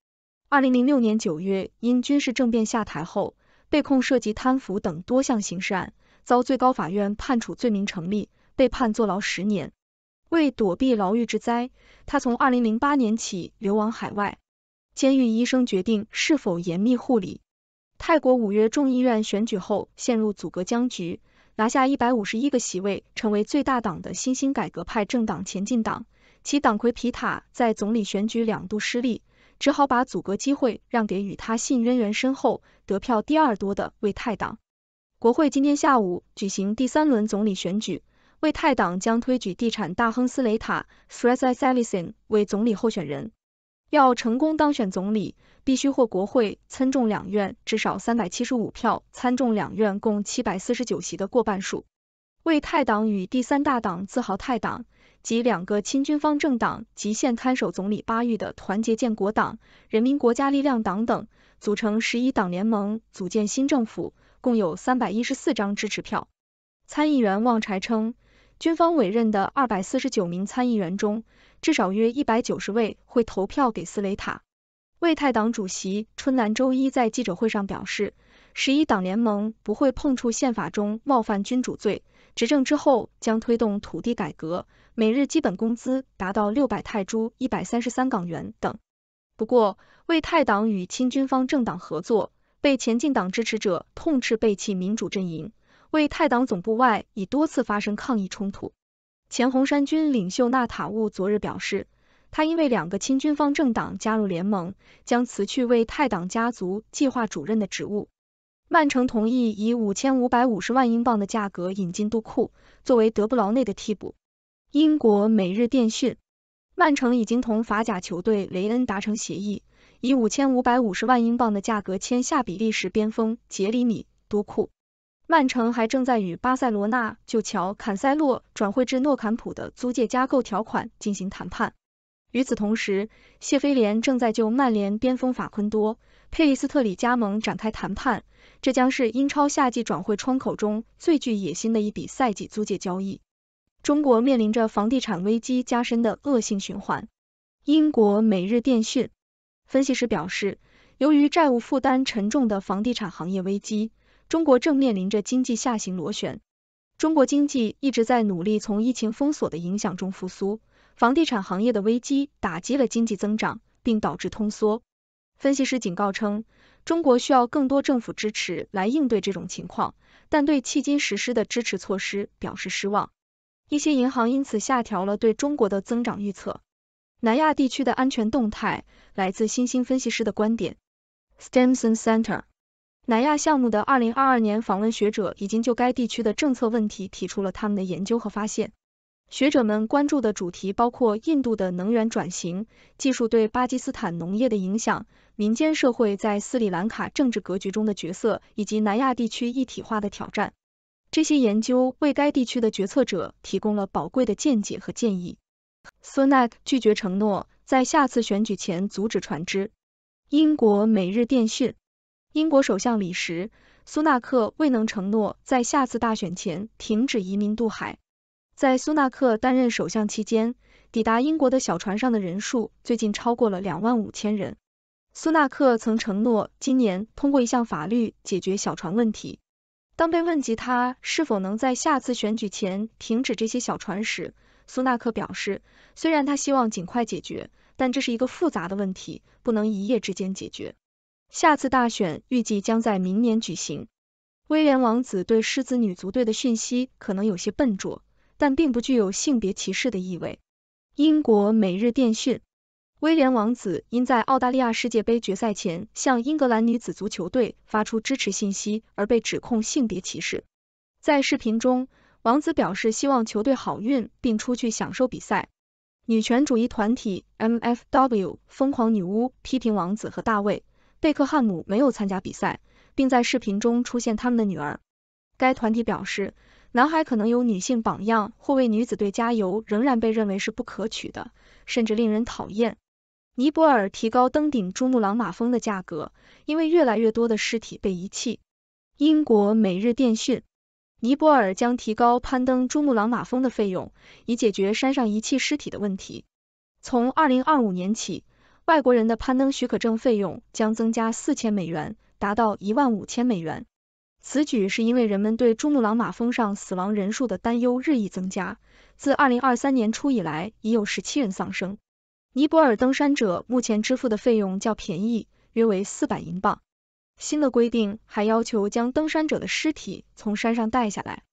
2006年9月因军事政变下台后，被控涉及贪腐等多项刑事案，遭最高法院判处罪名成立，被判坐牢十年。为躲避牢狱之灾，他从二零零八年起流亡海外。监狱医生决定是否严密护理。泰国五月众议院选举后陷入阻隔僵局，拿下一百五十一个席位，成为最大党的新兴改革派政党前进党。其党魁皮塔在总理选举两度失利，只好把阻隔机会让给与他信渊源深厚、得票第二多的魏泰党。国会今天下午举行第三轮总理选举。为泰党将推举地产大亨斯雷塔 s t h r a s i l i s o n 为总理候选人。要成功当选总理，必须获国会参众两院至少三百七十五票，参众两院共七百四十九席的过半数。为泰党与第三大党自豪泰党及两个亲军方政党极限看守总理巴育的团结建国党、人民国家力量党等组成十一党联盟，组建新政府，共有三百一十四张支持票。参议员旺柴称。军方委任的二百四十九名参议员中，至少约一百九十位会投票给斯雷塔。魏泰党主席春兰周一在记者会上表示，十一党联盟不会碰触宪法中冒犯君主罪，执政之后将推动土地改革、每日基本工资达到六百泰铢、一百三十三港元等。不过，魏泰党与亲军方政党合作，被前进党支持者痛斥背弃民主阵营。为泰党总部外已多次发生抗议冲突。前红衫军领袖纳塔乌昨日表示，他因为两个亲军方政党加入联盟，将辞去为泰党家族计划主任的职务。曼城同意以五千五百五十万英镑的价格引进杜库，作为德布劳内的替补。英国每日电讯：曼城已经同法甲球队雷恩达成协议，以五千五百五十万英镑的价格签下比利时边锋杰里米·杜库。曼城还正在与巴塞罗那就乔坎塞洛转会至诺坎普的租借加购条款进行谈判。与此同时，谢菲联正在就曼联边锋法昆多佩利斯特里加盟展开谈判，这将是英超夏季转会窗口中最具野心的一笔赛季租借交易。中国面临着房地产危机加深的恶性循环。英国每日电讯分析师表示，由于债务负担沉重的房地产行业危机。中国正面临着经济下行螺旋。中国经济一直在努力从疫情封锁的影响中复苏，房地产行业的危机打击了经济增长，并导致通缩。分析师警告称，中国需要更多政府支持来应对这种情况，但对迄今实施的支持措施表示失望。一些银行因此下调了对中国的增长预测。南亚地区的安全动态来自新兴分析师的观点，Stimson Center。南亚项目的二零二二年访问学者已经就该地区的政策问题提出了他们的研究和发现。学者们关注的主题包括印度的能源转型、技术对巴基斯坦农业的影响、民间社会在斯里兰卡政治格局中的角色，以及南亚地区一体化的挑战。这些研究为该地区的决策者提供了宝贵的见解和建议。n 奈克拒绝承诺在下次选举前阻止船只。英国每日电讯。英国首相李时，苏纳克未能承诺在下次大选前停止移民渡海。在苏纳克担任首相期间，抵达英国的小船上的人数最近超过了两万五千人。苏纳克曾承诺今年通过一项法律解决小船问题。当被问及他是否能在下次选举前停止这些小船时，苏纳克表示，虽然他希望尽快解决，但这是一个复杂的问题，不能一夜之间解决。下次大选预计将在明年举行。威廉王子对狮子女足队的讯息可能有些笨拙，但并不具有性别歧视的意味。英国每日电讯：威廉王子因在澳大利亚世界杯决赛前向英格兰女子足球队发出支持信息而被指控性别歧视。在视频中，王子表示希望球队好运，并出去享受比赛。女权主义团体 MFW 疯狂女巫批评王子和大卫。贝克汉姆没有参加比赛，并在视频中出现他们的女儿。该团体表示，男孩可能有女性榜样或为女子队加油，仍然被认为是不可取的，甚至令人讨厌。尼泊尔提高登顶珠穆朗玛峰的价格，因为越来越多的尸体被遗弃。英国每日电讯：尼泊尔将提高攀登珠穆朗玛峰的费用，以解决山上遗弃尸体的问题。从二零二五年起。外国人的攀登许可证费用将增加四千美元，达到一万五千美元。此举是因为人们对珠穆朗玛峰上死亡人数的担忧日益增加，自二零二三年初以来已有十七人丧生。尼泊尔登山者目前支付的费用较便宜，约为四百英镑。新的规定还要求将登山者的尸体从山上带下来。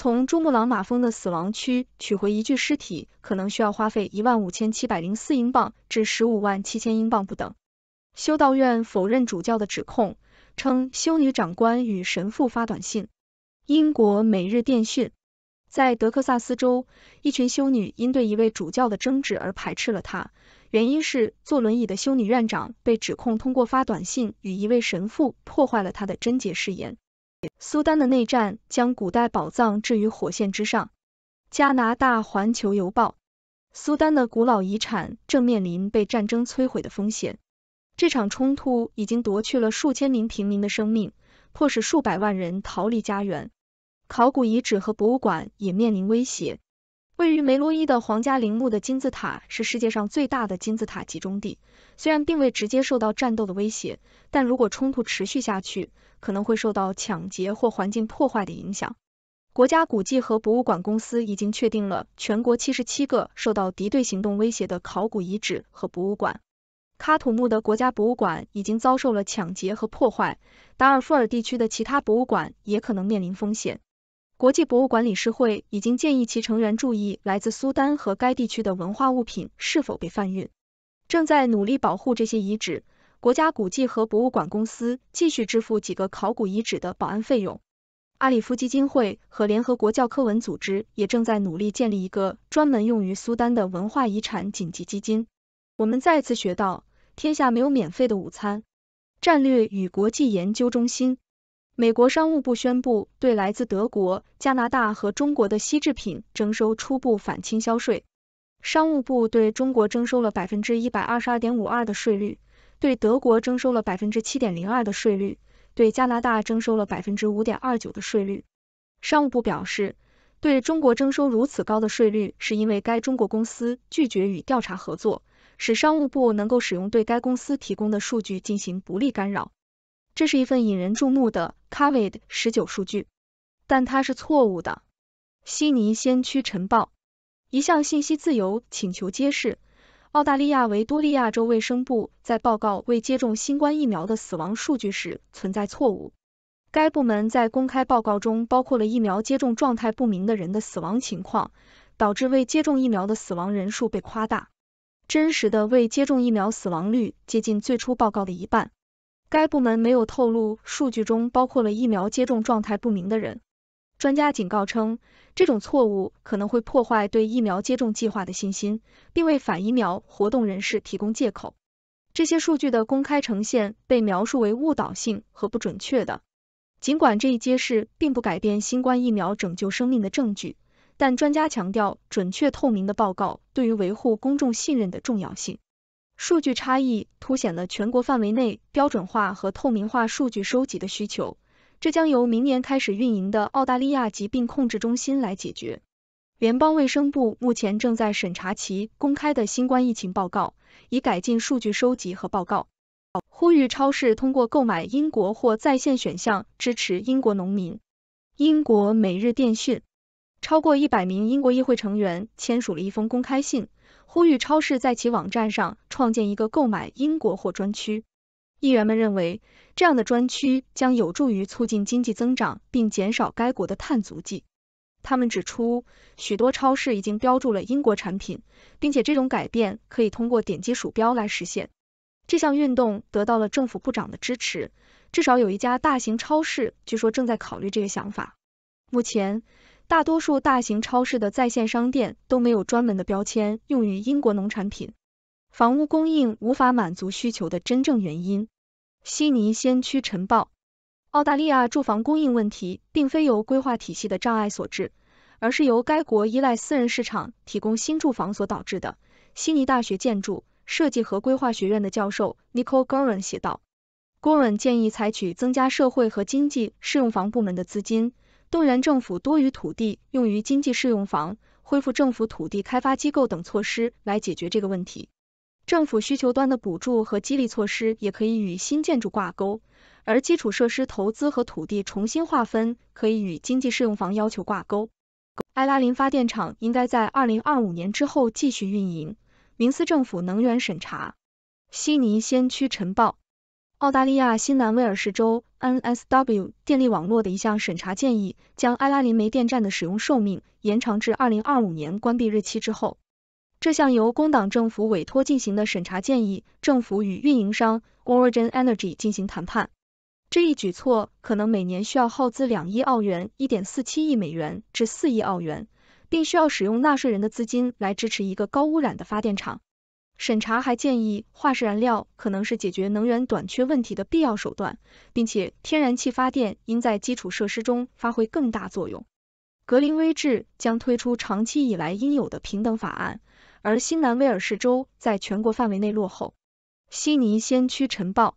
从珠穆朗玛峰的死亡区取回一具尸体，可能需要花费一万五千七百零四英镑至十五万七千英镑不等。修道院否认主教的指控，称修女长官与神父发短信。英国每日电讯在德克萨斯州，一群修女因对一位主教的争执而排斥了他，原因是坐轮椅的修女院长被指控通过发短信与一位神父破坏了他的贞洁誓言。苏丹的内战将古代宝藏置于火线之上。加拿大《环球邮报》：苏丹的古老遗产正面临被战争摧毁的风险。这场冲突已经夺去了数千名平民的生命，迫使数百万人逃离家园，考古遗址和博物馆也面临威胁。位于梅罗伊的皇家陵墓的金字塔是世界上最大的金字塔集中地。虽然并未直接受到战斗的威胁，但如果冲突持续下去，可能会受到抢劫或环境破坏的影响。国家古迹和博物馆公司已经确定了全国七十七个受到敌对行动威胁的考古遗址和博物馆。卡土木的国家博物馆已经遭受了抢劫和破坏，达尔富尔地区的其他博物馆也可能面临风险。国际博物馆理事会已经建议其成员注意来自苏丹和该地区的文化物品是否被贩运。正在努力保护这些遗址。国家古迹和博物馆公司继续支付几个考古遗址的保安费用。阿里夫基金会和联合国教科文组织也正在努力建立一个专门用于苏丹的文化遗产紧急基金。我们再次学到，天下没有免费的午餐。战略与国际研究中心。美国商务部宣布，对来自德国、加拿大和中国的锡制品征收初步反倾销税。商务部对中国征收了百分之一百二十二点五二的税率，对德国征收了百分之七点零二的税率，对加拿大征收了百分之五点二九的税率。商务部表示，对中国征收如此高的税率，是因为该中国公司拒绝与调查合作，使商务部能够使用对该公司提供的数据进行不利干扰。这是一份引人注目的 COVID 十九数据，但它是错误的。悉尼先驱晨报一项信息自由请求揭示，澳大利亚维多利亚州卫生部在报告未接种新冠疫苗的死亡数据时存在错误。该部门在公开报告中包括了疫苗接种状态不明的人的死亡情况，导致未接种疫苗的死亡人数被夸大。真实的未接种疫苗死亡率接近最初报告的一半。该部门没有透露数据中包括了疫苗接种状态不明的人。专家警告称，这种错误可能会破坏对疫苗接种计划的信心，并为反疫苗活动人士提供借口。这些数据的公开呈现被描述为误导性和不准确的。尽管这一揭示并不改变新冠疫苗拯救生命的证据，但专家强调，准确透明的报告对于维护公众信任的重要性。数据差异凸显了全国范围内标准化和透明化数据收集的需求，这将由明年开始运营的澳大利亚疾病控制中心来解决。联邦卫生部目前正在审查其公开的新冠疫情报告，以改进数据收集和报告。呼吁超市通过购买英国或在线选项支持英国农民。英国每日电讯，超过一百名英国议会成员签署了一封公开信。呼吁超市在其网站上创建一个购买英国货专区。议员们认为，这样的专区将有助于促进经济增长并减少该国的碳足迹。他们指出，许多超市已经标注了英国产品，并且这种改变可以通过点击鼠标来实现。这项运动得到了政府部长的支持，至少有一家大型超市据说正在考虑这个想法。目前，大多数大型超市的在线商店都没有专门的标签用于英国农产品。房屋供应无法满足需求的真正原因，悉尼先驱晨报。澳大利亚住房供应问题并非由规划体系的障碍所致，而是由该国依赖私人市场提供新住房所导致的。悉尼大学建筑、设计和规划学院的教授 Nicole Goren 写道，Goren 建议采取增加社会和经济适用房部门的资金。动员政府多余土地用于经济适用房，恢复政府土地开发机构等措施来解决这个问题。政府需求端的补助和激励措施也可以与新建筑挂钩，而基础设施投资和土地重新划分可以与经济适用房要求挂钩。埃拉林发电厂应该在二零二五年之后继续运营。明斯政府能源审查。悉尼先驱晨报。澳大利亚新南威尔士州 （NSW） 电力网络的一项审查建议，将埃拉林煤电站的使用寿命延长至二零二五年关闭日期之后。这项由工党政府委托进行的审查建议，政府与运营商 Origin Energy 进行谈判。这一举措可能每年需要耗资两亿澳元（一点四七亿美元）至四亿澳元，并需要使用纳税人的资金来支持一个高污染的发电厂。审查还建议化石燃料可能是解决能源短缺问题的必要手段，并且天然气发电应在基础设施中发挥更大作用。格林威治将推出长期以来应有的平等法案，而新南威尔士州在全国范围内落后。悉尼先驱晨报，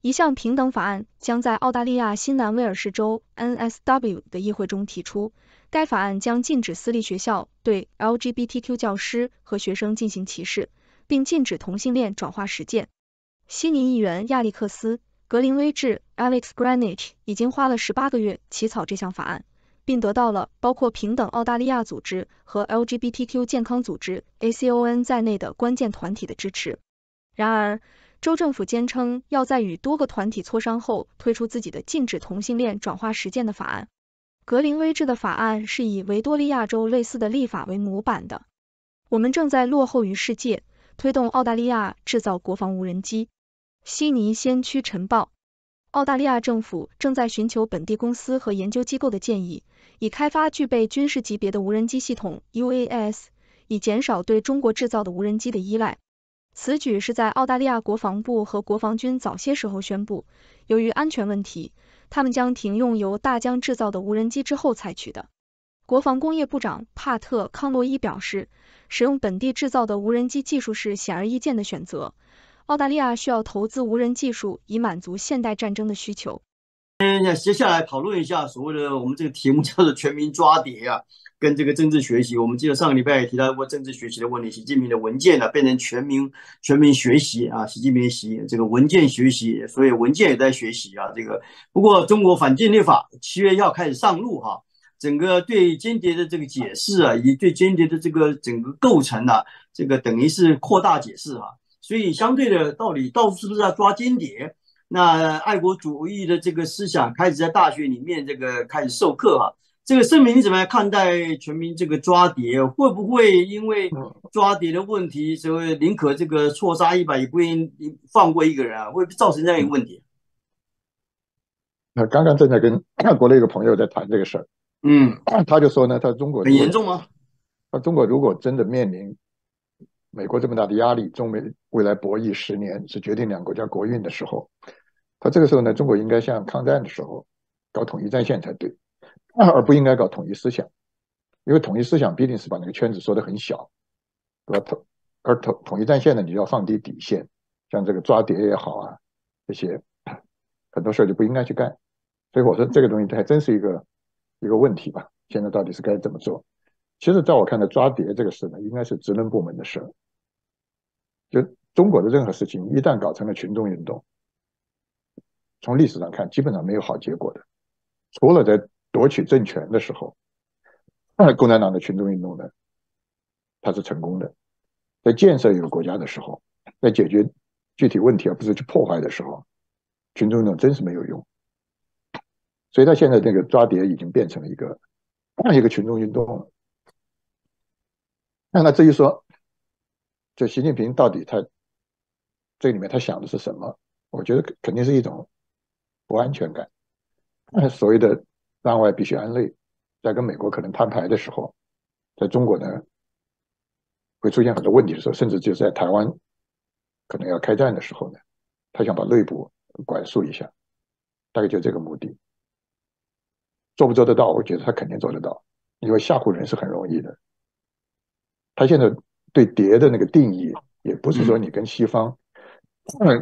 一项平等法案将在澳大利亚新南威尔士州 （NSW） 的议会中提出，该法案将禁止私立学校对 LGBTQ 教师和学生进行歧视。并禁止同性恋转化实践。悉尼议员亚历克斯·格林威治 （Alex Greenwich） 已经花了十八个月起草这项法案，并得到了包括平等澳大利亚组织和 LGBTQ 健康组织 ACON 在内的关键团体的支持。然而，州政府坚称要在与多个团体磋商后推出自己的禁止同性恋转化实践的法案。格林威治的法案是以维多利亚州类似的立法为模板的。我们正在落后于世界。推动澳大利亚制造国防无人机。悉尼先驱晨报，澳大利亚政府正在寻求本地公司和研究机构的建议，以开发具备军事级别的无人机系统 UAS，以减少对中国制造的无人机的依赖。此举是在澳大利亚国防部和国防军早些时候宣布，由于安全问题，他们将停用由大疆制造的无人机之后采取的。国防工业部长帕特·康诺伊表示，使用本地制造的无人机技术是显而易见的选择。澳大利亚需要投资无人技术，以满足现代战争的需求。嗯，接下来讨论一下所谓的我们这个题目叫做“全民抓蝶”啊，跟这个政治学习。我们记得上个礼拜也提到过政治学习的问题，习近平的文件呢变成全民全民学习啊，习近平习这个文件学习，所以文件也在学习啊。这个不过中国反间谍法七月要开始上路哈。整个对间谍的这个解释啊，以及对间谍的这个整个构成啊，这个等于是扩大解释啊。所以相对的道理，到底是不是要抓间谍？那爱国主义的这个思想开始在大学里面这个开始授课啊。这个声明怎么样看待全民这个抓谍？会不会因为抓谍的问题，所以宁可这个错杀一百，也不应放过一个人啊？会不会造成这样一个问题？那刚刚正在跟国内一个朋友在谈这个事儿。嗯，(clears throat) 他就说呢，他中国很严重吗？他中国如果真的面临美国这么大的压力，中美未来博弈十年是决定两国家国运的时候，他这个时候呢，中国应该像抗战的时候搞统一战线才对，(clears throat) 而不应该搞统一思想，因为统一思想必定是把那个圈子缩得很小，对吧？统而统统一战线呢，你就要放低底线，像这个抓谍也好啊，这些 (clears throat) 很多事儿就不应该去干，所以我说这个东西还真是一个。一个问题吧，现在到底是该怎么做？其实，在我看来，抓蝶这个事呢，应该是职能部门的事。就中国的任何事情，一旦搞成了群众运动，从历史上看，基本上没有好结果的。除了在夺取政权的时候，共产党的群众运动呢，它是成功的；在建设一个国家的时候，在解决具体问题而不是去破坏的时候，群众运动真是没有用。所以，他现在那个抓谍已经变成了一个一个群众运动。那那至于说，就习近平到底他这里面他想的是什么？我觉得肯定是一种不安全感。所谓的攘外必须安内，在跟美国可能摊牌的时候，在中国呢会出现很多问题的时候，甚至就在台湾可能要开战的时候呢，他想把内部管束一下，大概就这个目的。做不做得到？我觉得他肯定做得到，因为吓唬人是很容易的。他现在对碟的那个定义，也不是说你跟西方、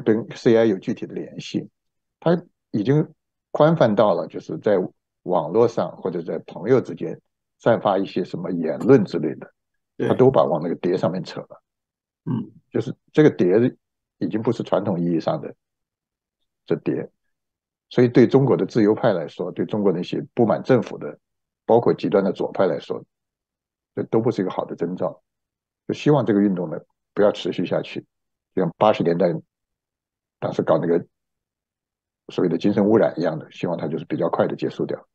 跟 CI 有具体的联系，他已经宽泛到了，就是在网络上或者在朋友之间散发一些什么言论之类的，他都把往那个碟上面扯了。嗯，就是这个碟已经不是传统意义上的这碟，所以，对中国的自由派来说，对中国那些不满政府的，包括极端的左派来说，这都不是一个好的征兆。就希望这个运动呢不要持续下去，就像八十年代当时搞那个所谓的“精神污染”一样的，希望它就是比较快的结束掉。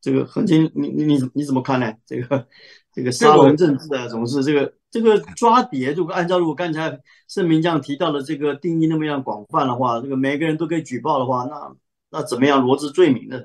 这个横琴，你你你你怎么看呢？这个这个沙文政治啊，总是这个这个抓碟。如果按照如果刚才盛明将提到的这个定义那么样广泛的话，这个每个人都可以举报的话，那那怎么样罗织罪名呢？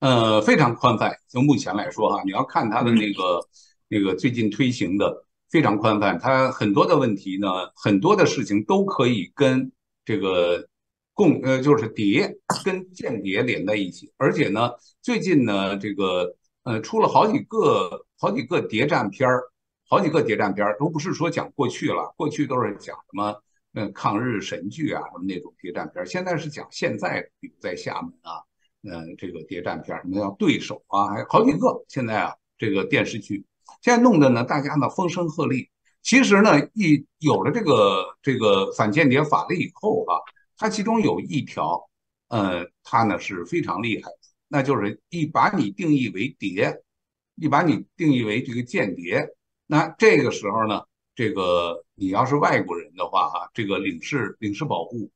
呃，非常宽泛。就目前来说哈，你要看他的那个那个最近推行的非常宽泛，他很多的问题呢，很多的事情都可以跟这个。共呃就是谍跟间谍连在一起，而且呢，最近呢，这个呃出了好几个好几个谍战片儿，好几个谍战片儿都不是说讲过去了，过去都是讲什么嗯抗日神剧啊什么那种谍战片儿，现在是讲现在比如在厦门啊，嗯这个谍战片儿，那叫对手啊，还有好几个。现在啊，这个电视剧现在弄的呢，大家呢风声鹤唳。其实呢，一有了这个这个反间谍法律以后啊，它其中有一条，呃，它呢是非常厉害，那就是一把你定义为谍，一把你定义为这个间谍，那这个时候呢，这个你要是外国人的话，哈，这个领事领事保护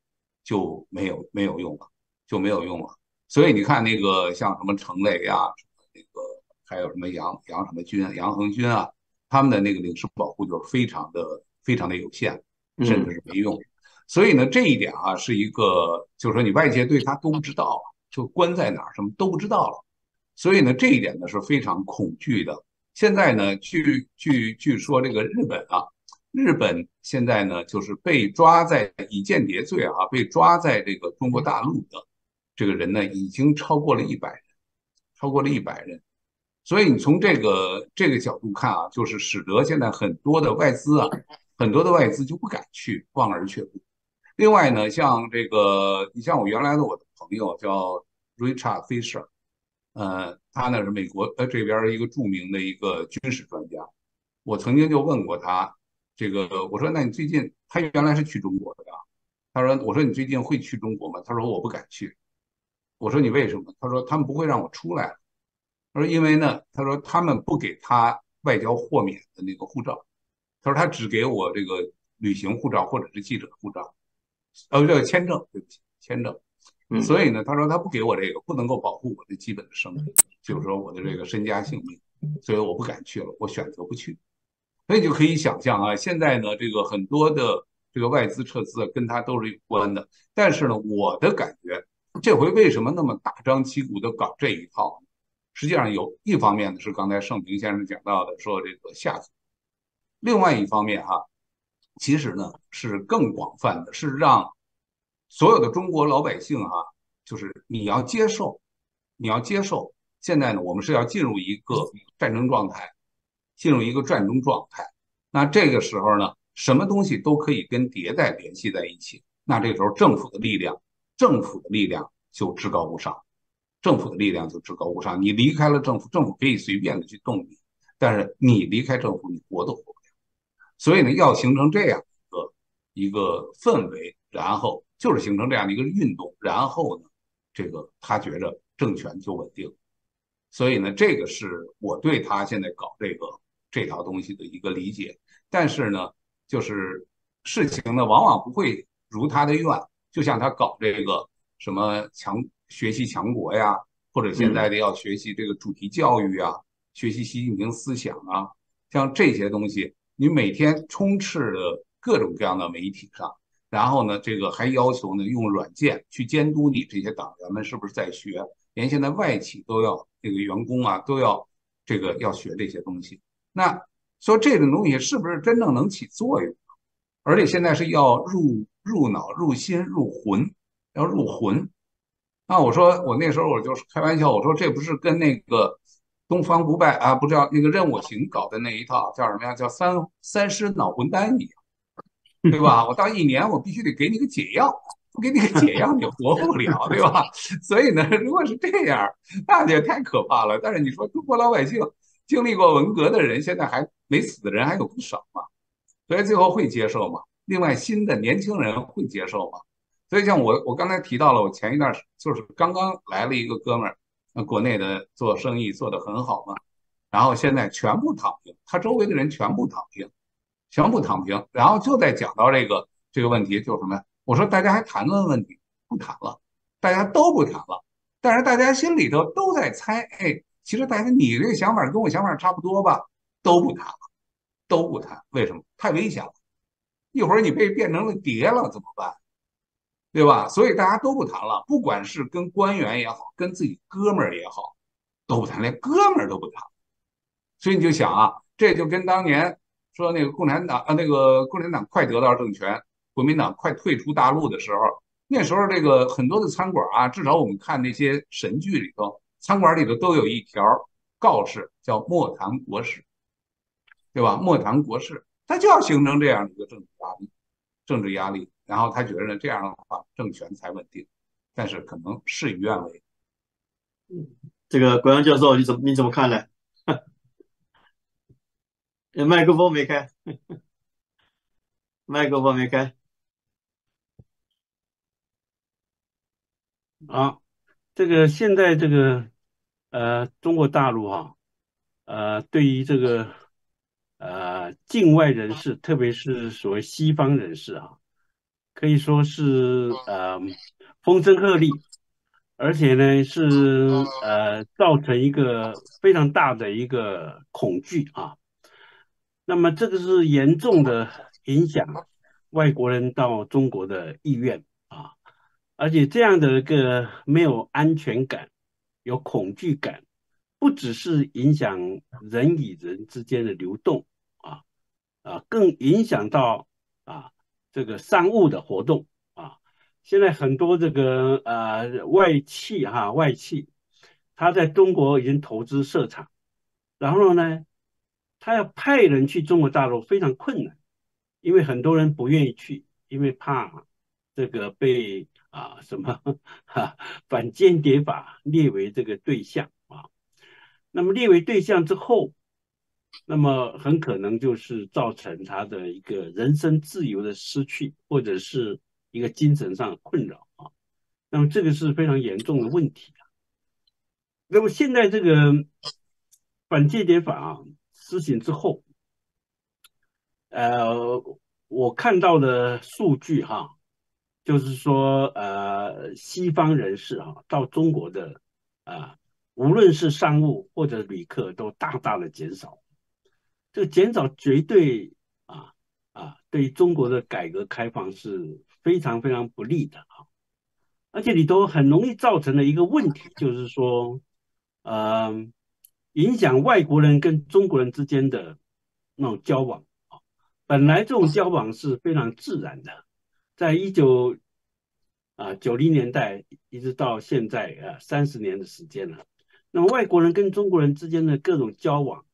就没有没有用了，就没有用了。所以你看那个像什么程雷呀，那个还有什么杨杨什么军、杨恒军啊，他们的那个领事保护就非常的非常的有限，甚至是没用。所以呢，这一点啊，是一个，就是说你外界对他都不知道，就关在哪儿，什么都不知道了。所以呢，这一点呢是非常恐惧的。现在呢，据据据说，这个日本啊，日本现在呢，就是被抓在以间谍罪啊，被抓在这个中国大陆的这个人呢，已经超过了一百人，超过了一百人。所以你从这个这个角度看啊，就是使得现在很多的外资啊，很多的外资就不敢去，望而却步。另外呢，像这个，你像我原来的我的朋友叫 Richard Fisher，呃，他呢是美国呃这边一个著名的一个军事专家。我曾经就问过他，这个我说，那你最近？他原来是去中国的，他说，我说你最近会去中国吗？他说我不敢去。我说你为什么？他说他们不会让我出来。他说因为呢，他说他们不给他外交豁免的那个护照，他说他只给我这个旅行护照或者是记者护照。哦，个签证，对不起，签证。所以呢，他说他不给我这个，不能够保护我的基本的生命，就是说我的这个身家性命，所以我不敢去了，我选择不去。所以就可以想象啊，现在呢，这个很多的这个外资撤资跟他都是有关的。但是呢，我的感觉，这回为什么那么大张旗鼓的搞这一套？实际上有一方面呢，是刚才盛平先生讲到的，说这个下级；另外一方面哈。其实呢，是更广泛的是让所有的中国老百姓哈，就是你要接受，你要接受。现在呢，我们是要进入一个战争状态，进入一个战争状态。那这个时候呢，什么东西都可以跟迭代联系在一起。那这时候，政府的力量，政府的力量就至高无上，政府的力量就至高无上。你离开了政府，政府可以随便的去动你，但是你离开政府，你活都活。所以呢，要形成这样一个一个氛围，然后就是形成这样的一个运动，然后呢，这个他觉着政权就稳定。所以呢，这个是我对他现在搞这个这套东西的一个理解。但是呢，就是事情呢，往往不会如他的愿。就像他搞这个什么强学习强国呀，或者现在的要学习这个主题教育啊，学习习近平思想啊，像这些东西。你每天充斥着各种各样的媒体上，然后呢，这个还要求呢用软件去监督你这些党员们是不是在学，连现在外企都要这个员工啊都要这个要学这些东西。那说这种东西是不是真正能起作用？而且现在是要入入脑、入心、入魂，要入魂。那我说我那时候我就是开玩笑，我说这不是跟那个。东方不败啊，不知道那个任我行搞的那一套，叫什么呀？叫三三师脑魂丹一样，对吧？(laughs) 我到一年，我必须得给你个解药，不给你个解药，你活不了，(laughs) 对吧？所以呢，如果是这样，那就太可怕了。但是你说，中国老百姓经历过文革的人，现在还没死的人还有不少嘛？所以最后会接受吗？另外，新的年轻人会接受吗？所以像我，我刚才提到了，我前一段就是刚刚来了一个哥们儿。那国内的做生意做得很好嘛，然后现在全部躺平，他周围的人全部躺平，全部躺平，然后就在讲到这个这个问题，就是什么呀？我说大家还谈论问题不谈了，大家都不谈了，但是大家心里头都在猜，哎，其实大家你这个想法跟我想法差不多吧？都不谈了，都不谈，为什么？太危险了，一会儿你被变成了碟了怎么办？对吧？所以大家都不谈了，不管是跟官员也好，跟自己哥们儿也好，都不谈，连哥们儿都不谈。所以你就想啊，这就跟当年说那个共产党啊，那个共产党快得到政权，国民党快退出大陆的时候，那时候这个很多的餐馆啊，至少我们看那些神剧里头，餐馆里头都有一条告示，叫“莫谈国事”，对吧？莫谈国事，它就要形成这样的一个政治压力，政治压力。然后他觉得这样的话政权才稳定，但是可能事与愿违。这个国阳教授，你怎么你怎么看呢？麦克风没开，麦克风没开。啊，这个现在这个呃中国大陆哈，呃，对于这个呃境外人士，特别是所谓西方人士哈。可以说是，呃，风声鹤唳，而且呢是呃，造成一个非常大的一个恐惧啊。那么这个是严重的影响外国人到中国的意愿啊，而且这样的一个没有安全感、有恐惧感，不只是影响人与人之间的流动啊，啊，更影响到啊。这个商务的活动啊，现在很多这个呃外企哈外企，他在中国已经投资设厂，然后呢，他要派人去中国大陆非常困难，因为很多人不愿意去，因为怕这个被啊什么哈、反间谍法列为这个对象啊，那么列为对象之后。那么很可能就是造成他的一个人身自由的失去，或者是一个精神上困扰啊。那么这个是非常严重的问题啊。那么现在这个反间谍法啊施行之后，呃，我看到的数据哈，就是说呃，西方人士啊到中国的啊，无论是商务或者旅客，都大大的减少。这个减少绝对啊啊，对于中国的改革开放是非常非常不利的啊，而且里头很容易造成了一个问题，就是说，嗯，影响外国人跟中国人之间的那种交往啊。本来这种交往是非常自然的，在一九啊九零年代一直到现在啊三十年的时间了，那么外国人跟中国人之间的各种交往。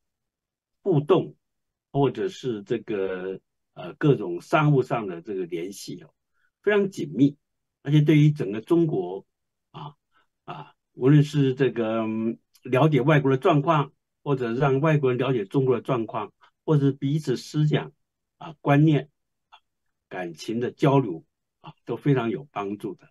互动，或者是这个呃各种商务上的这个联系哦，非常紧密，而且对于整个中国啊啊，无论是这个了解外国的状况，或者让外国人了解中国的状况，或者彼此思想啊观念啊感情的交流啊，都非常有帮助的。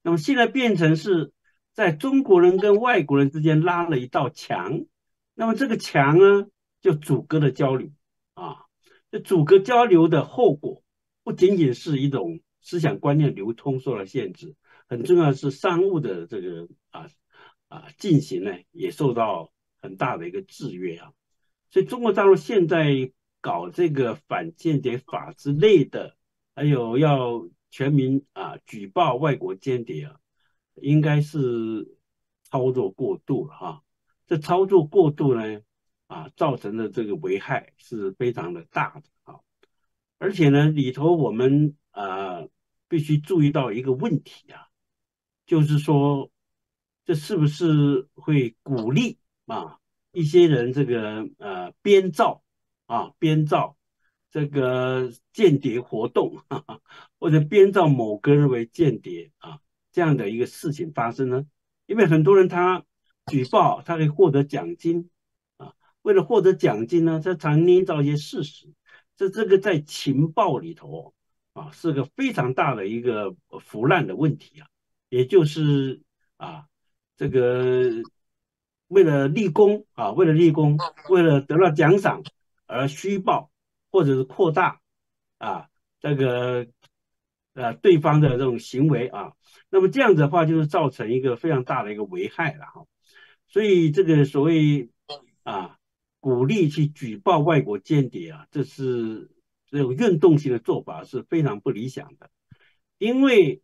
那么现在变成是在中国人跟外国人之间拉了一道墙，那么这个墙呢？就阻隔的交流啊，这阻隔交流的后果不仅仅是一种思想观念流通受到限制，很重要的是商务的这个啊啊进行呢也受到很大的一个制约啊。所以中国大陆现在搞这个反间谍法之类的，还有要全民啊举报外国间谍啊，应该是操作过度了哈。这操作过度呢？啊，造成的这个危害是非常的大的啊！而且呢，里头我们呃必须注意到一个问题啊，就是说这是不是会鼓励啊一些人这个呃编造啊编造这个间谍活动，哈哈，或者编造某个人为间谍啊这样的一个事情发生呢？因为很多人他举报，他可以获得奖金。为了获得奖金呢，他常捏造一些事实，这这个在情报里头啊，是个非常大的一个腐烂的问题啊，也就是啊，这个为了立功啊，为了立功，为了得到奖赏而虚报或者是扩大啊，这个呃对方的这种行为啊，那么这样子的话就是造成一个非常大的一个危害了哈，所以这个所谓啊。鼓励去举报外国间谍啊，这是这种运动性的做法是非常不理想的。因为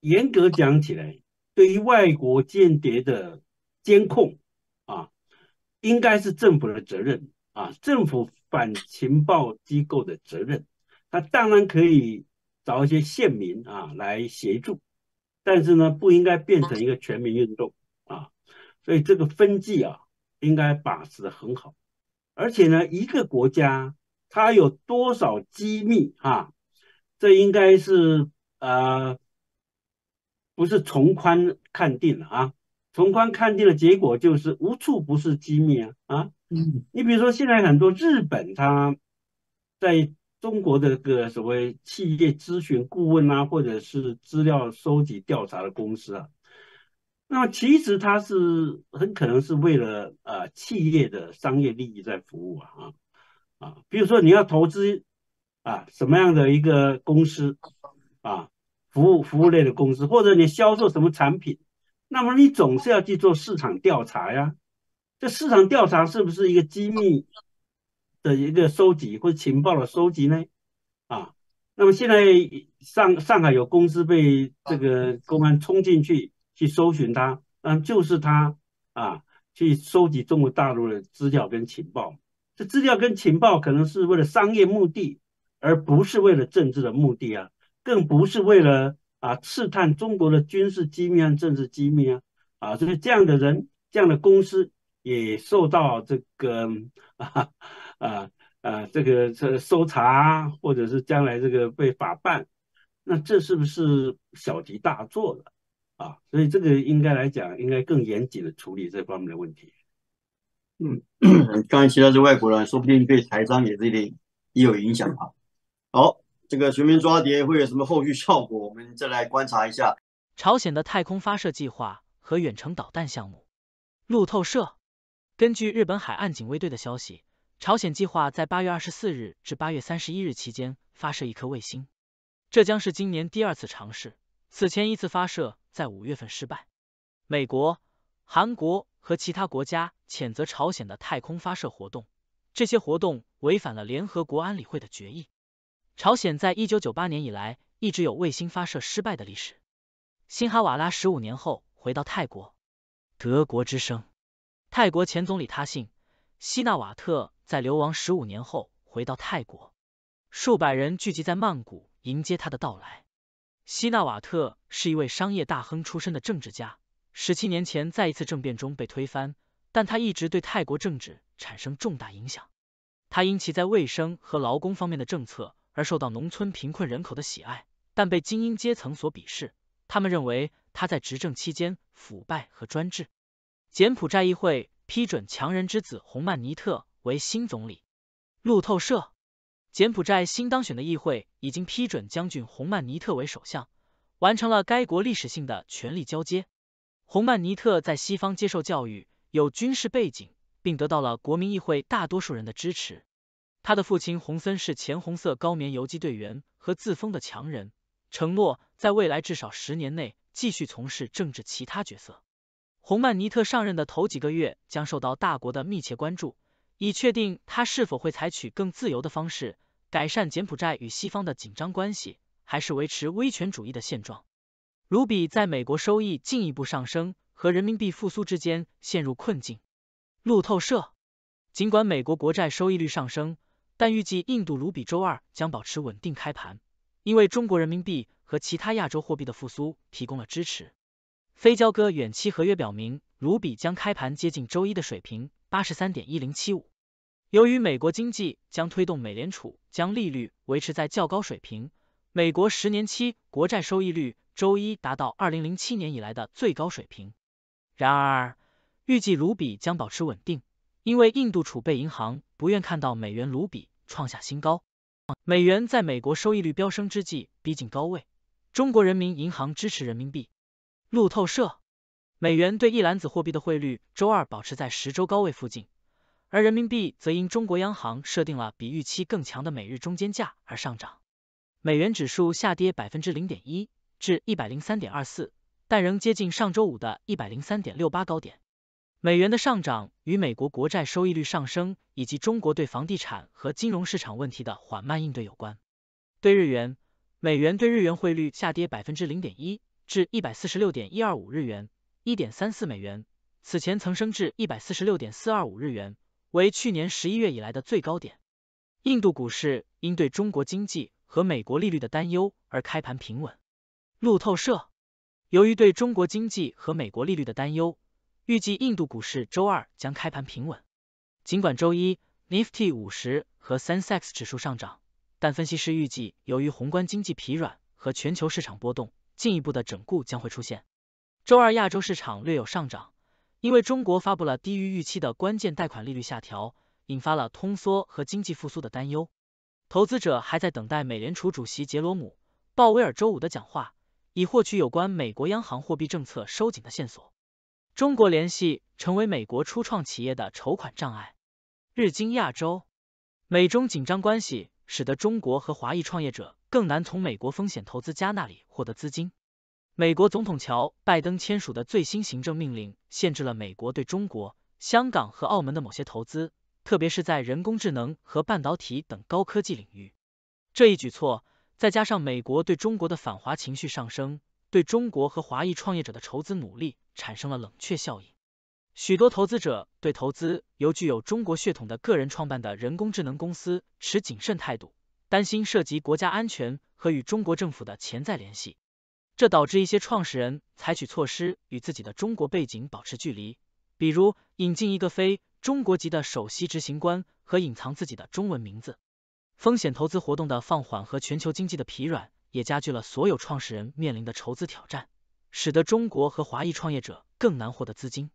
严格讲起来，对于外国间谍的监控啊，应该是政府的责任啊，政府反情报机构的责任。他当然可以找一些县民啊来协助，但是呢，不应该变成一个全民运动啊。所以这个分级啊。应该把持的很好，而且呢，一个国家它有多少机密啊？这应该是呃，不是从宽看定的啊。从宽看定的结果就是无处不是机密啊啊！你比如说现在很多日本，它在中国的个所谓企业咨询顾问啊，或者是资料收集调查的公司啊。那么其实他是很可能是为了呃企业的商业利益在服务啊啊，比如说你要投资啊什么样的一个公司啊，服务服务类的公司，或者你销售什么产品，那么你总是要去做市场调查呀。这市场调查是不是一个机密的一个收集或者情报的收集呢？啊，那么现在上上海有公司被这个公安冲进去。去搜寻他，嗯，就是他啊，去收集中国大陆的资料跟情报。这资料跟情报可能是为了商业目的，而不是为了政治的目的啊，更不是为了啊刺探中国的军事机密啊、政治机密啊。啊，所以这样的人、这样的公司也受到这个啊啊这个搜查，或者是将来这个被法办，那这是不是小题大做了？啊，所以这个应该来讲，应该更严谨的处理这方面的问题。嗯，刚才提到这外国人，说不定对台商也这一也有影响啊。好，这个全面抓蝶会有什么后续效果？我们再来观察一下。朝鲜的太空发射计划和远程导弹项目。路透社根据日本海岸警卫队的消息，朝鲜计划在八月二十四日至八月三十一日期间发射一颗卫星，这将是今年第二次尝试，此前一次发射。在五月份失败，美国、韩国和其他国家谴责朝鲜的太空发射活动，这些活动违反了联合国安理会的决议。朝鲜在一九九八年以来一直有卫星发射失败的历史。辛哈瓦拉十五年后回到泰国。德国之声，泰国前总理他信·西纳瓦特在流亡十五年后回到泰国，数百人聚集在曼谷迎接他的到来。西纳瓦特是一位商业大亨出身的政治家，十七年前在一次政变中被推翻，但他一直对泰国政治产生重大影响。他因其在卫生和劳工方面的政策而受到农村贫困人口的喜爱，但被精英阶层所鄙视，他们认为他在执政期间腐败和专制。柬埔寨议会批准强人之子洪曼尼特为新总理。路透社。柬埔寨新当选的议会已经批准将军洪曼尼特为首相，完成了该国历史性的权力交接。洪曼尼特在西方接受教育，有军事背景，并得到了国民议会大多数人的支持。他的父亲洪森是前红色高棉游击队员和自封的强人，承诺在未来至少十年内继续从事政治其他角色。洪曼尼特上任的头几个月将受到大国的密切关注。以确定他是否会采取更自由的方式改善柬埔寨与西方的紧张关系，还是维持威权主义的现状。卢比在美国收益进一步上升和人民币复苏之间陷入困境。路透社，尽管美国国债收益率上升，但预计印度卢比周二将保持稳定开盘，因为中国人民币和其他亚洲货币的复苏提供了支持。非交割远期合约表明卢比将开盘接近周一的水平，八十三点一零七五。由于美国经济将推动美联储将利率维持在较高水平，美国十年期国债收益率周一达到二零零七年以来的最高水平。然而，预计卢比将保持稳定，因为印度储备银行不愿看到美元卢比创下新高。美元在美国收益率飙升之际逼近高位。中国人民银行支持人民币。路透社，美元对一篮子货币的汇率周二保持在十周高位附近。而人民币则因中国央行设定了比预期更强的每日中间价而上涨，美元指数下跌百分之零点一，至一百零三点二四，但仍接近上周五的一百零三点六八高点。美元的上涨与美国国债收益率上升以及中国对房地产和金融市场问题的缓慢应对有关。对日元，美元对日元汇率下跌百分之零点一，至一百四十六点一二五日元，一点三四美元，此前曾升至一百四十六点四二五日元。为去年十一月以来的最高点。印度股市因对中国经济和美国利率的担忧而开盘平稳。路透社，由于对中国经济和美国利率的担忧，预计印度股市周二将开盘平稳。尽管周一 Nifty 五十和 Sensex 指数上涨，但分析师预计由于宏观经济疲软和全球市场波动，进一步的整固将会出现。周二亚洲市场略有上涨。因为中国发布了低于预期的关键贷款利率下调，引发了通缩和经济复苏的担忧。投资者还在等待美联储主席杰罗姆·鲍威尔周五的讲话，以获取有关美国央行货币政策收紧的线索。中国联系成为美国初创企业的筹款障碍。日经亚洲，美中紧张关系使得中国和华裔创业者更难从美国风险投资家那里获得资金。美国总统乔拜登签署的最新行政命令，限制了美国对中国、香港和澳门的某些投资，特别是在人工智能和半导体等高科技领域。这一举措，再加上美国对中国的反华情绪上升，对中国和华裔创业者的筹资努力产生了冷却效应。许多投资者对投资由具有中国血统的个人创办的人工智能公司持谨慎态度，担心涉及国家安全和与中国政府的潜在联系。这导致一些创始人采取措施与自己的中国背景保持距离，比如引进一个非中国籍的首席执行官和隐藏自己的中文名字。风险投资活动的放缓和全球经济的疲软也加剧了所有创始人面临的筹资挑战，使得中国和华裔创业者更难获得资金。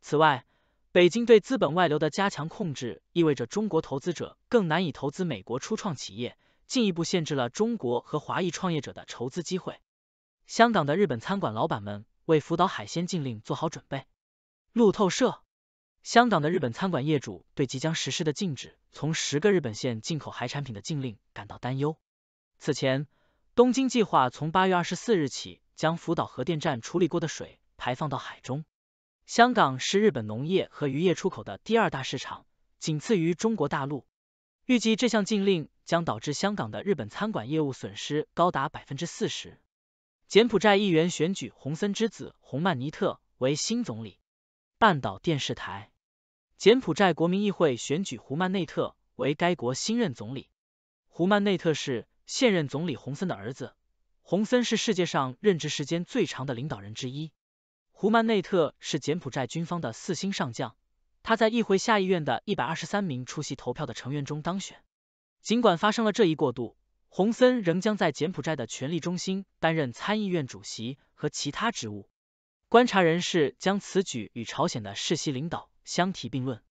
此外，北京对资本外流的加强控制，意味着中国投资者更难以投资美国初创企业，进一步限制了中国和华裔创业者的筹资机会。香港的日本餐馆老板们为福岛海鲜禁令做好准备。路透社，香港的日本餐馆业主对即将实施的禁止从十个日本县进口海产品的禁令感到担忧。此前，东京计划从八月二十四日起将福岛核电站处理过的水排放到海中。香港是日本农业和渔业出口的第二大市场，仅次于中国大陆。预计这项禁令将导致香港的日本餐馆业务损失高达百分之四十。柬埔寨议员选举洪森之子洪曼尼特为新总理。半岛电视台，柬埔寨国民议会选举胡曼内特为该国新任总理。胡曼内特是现任总理洪森的儿子。洪森是世界上任职时间最长的领导人之一。胡曼内特是柬埔寨军方的四星上将，他在议会下议院的一百二十三名出席投票的成员中当选。尽管发生了这一过渡。洪森仍将在柬埔寨的权力中心担任参议院主席和其他职务。观察人士将此举与朝鲜的世袭领导相提并论。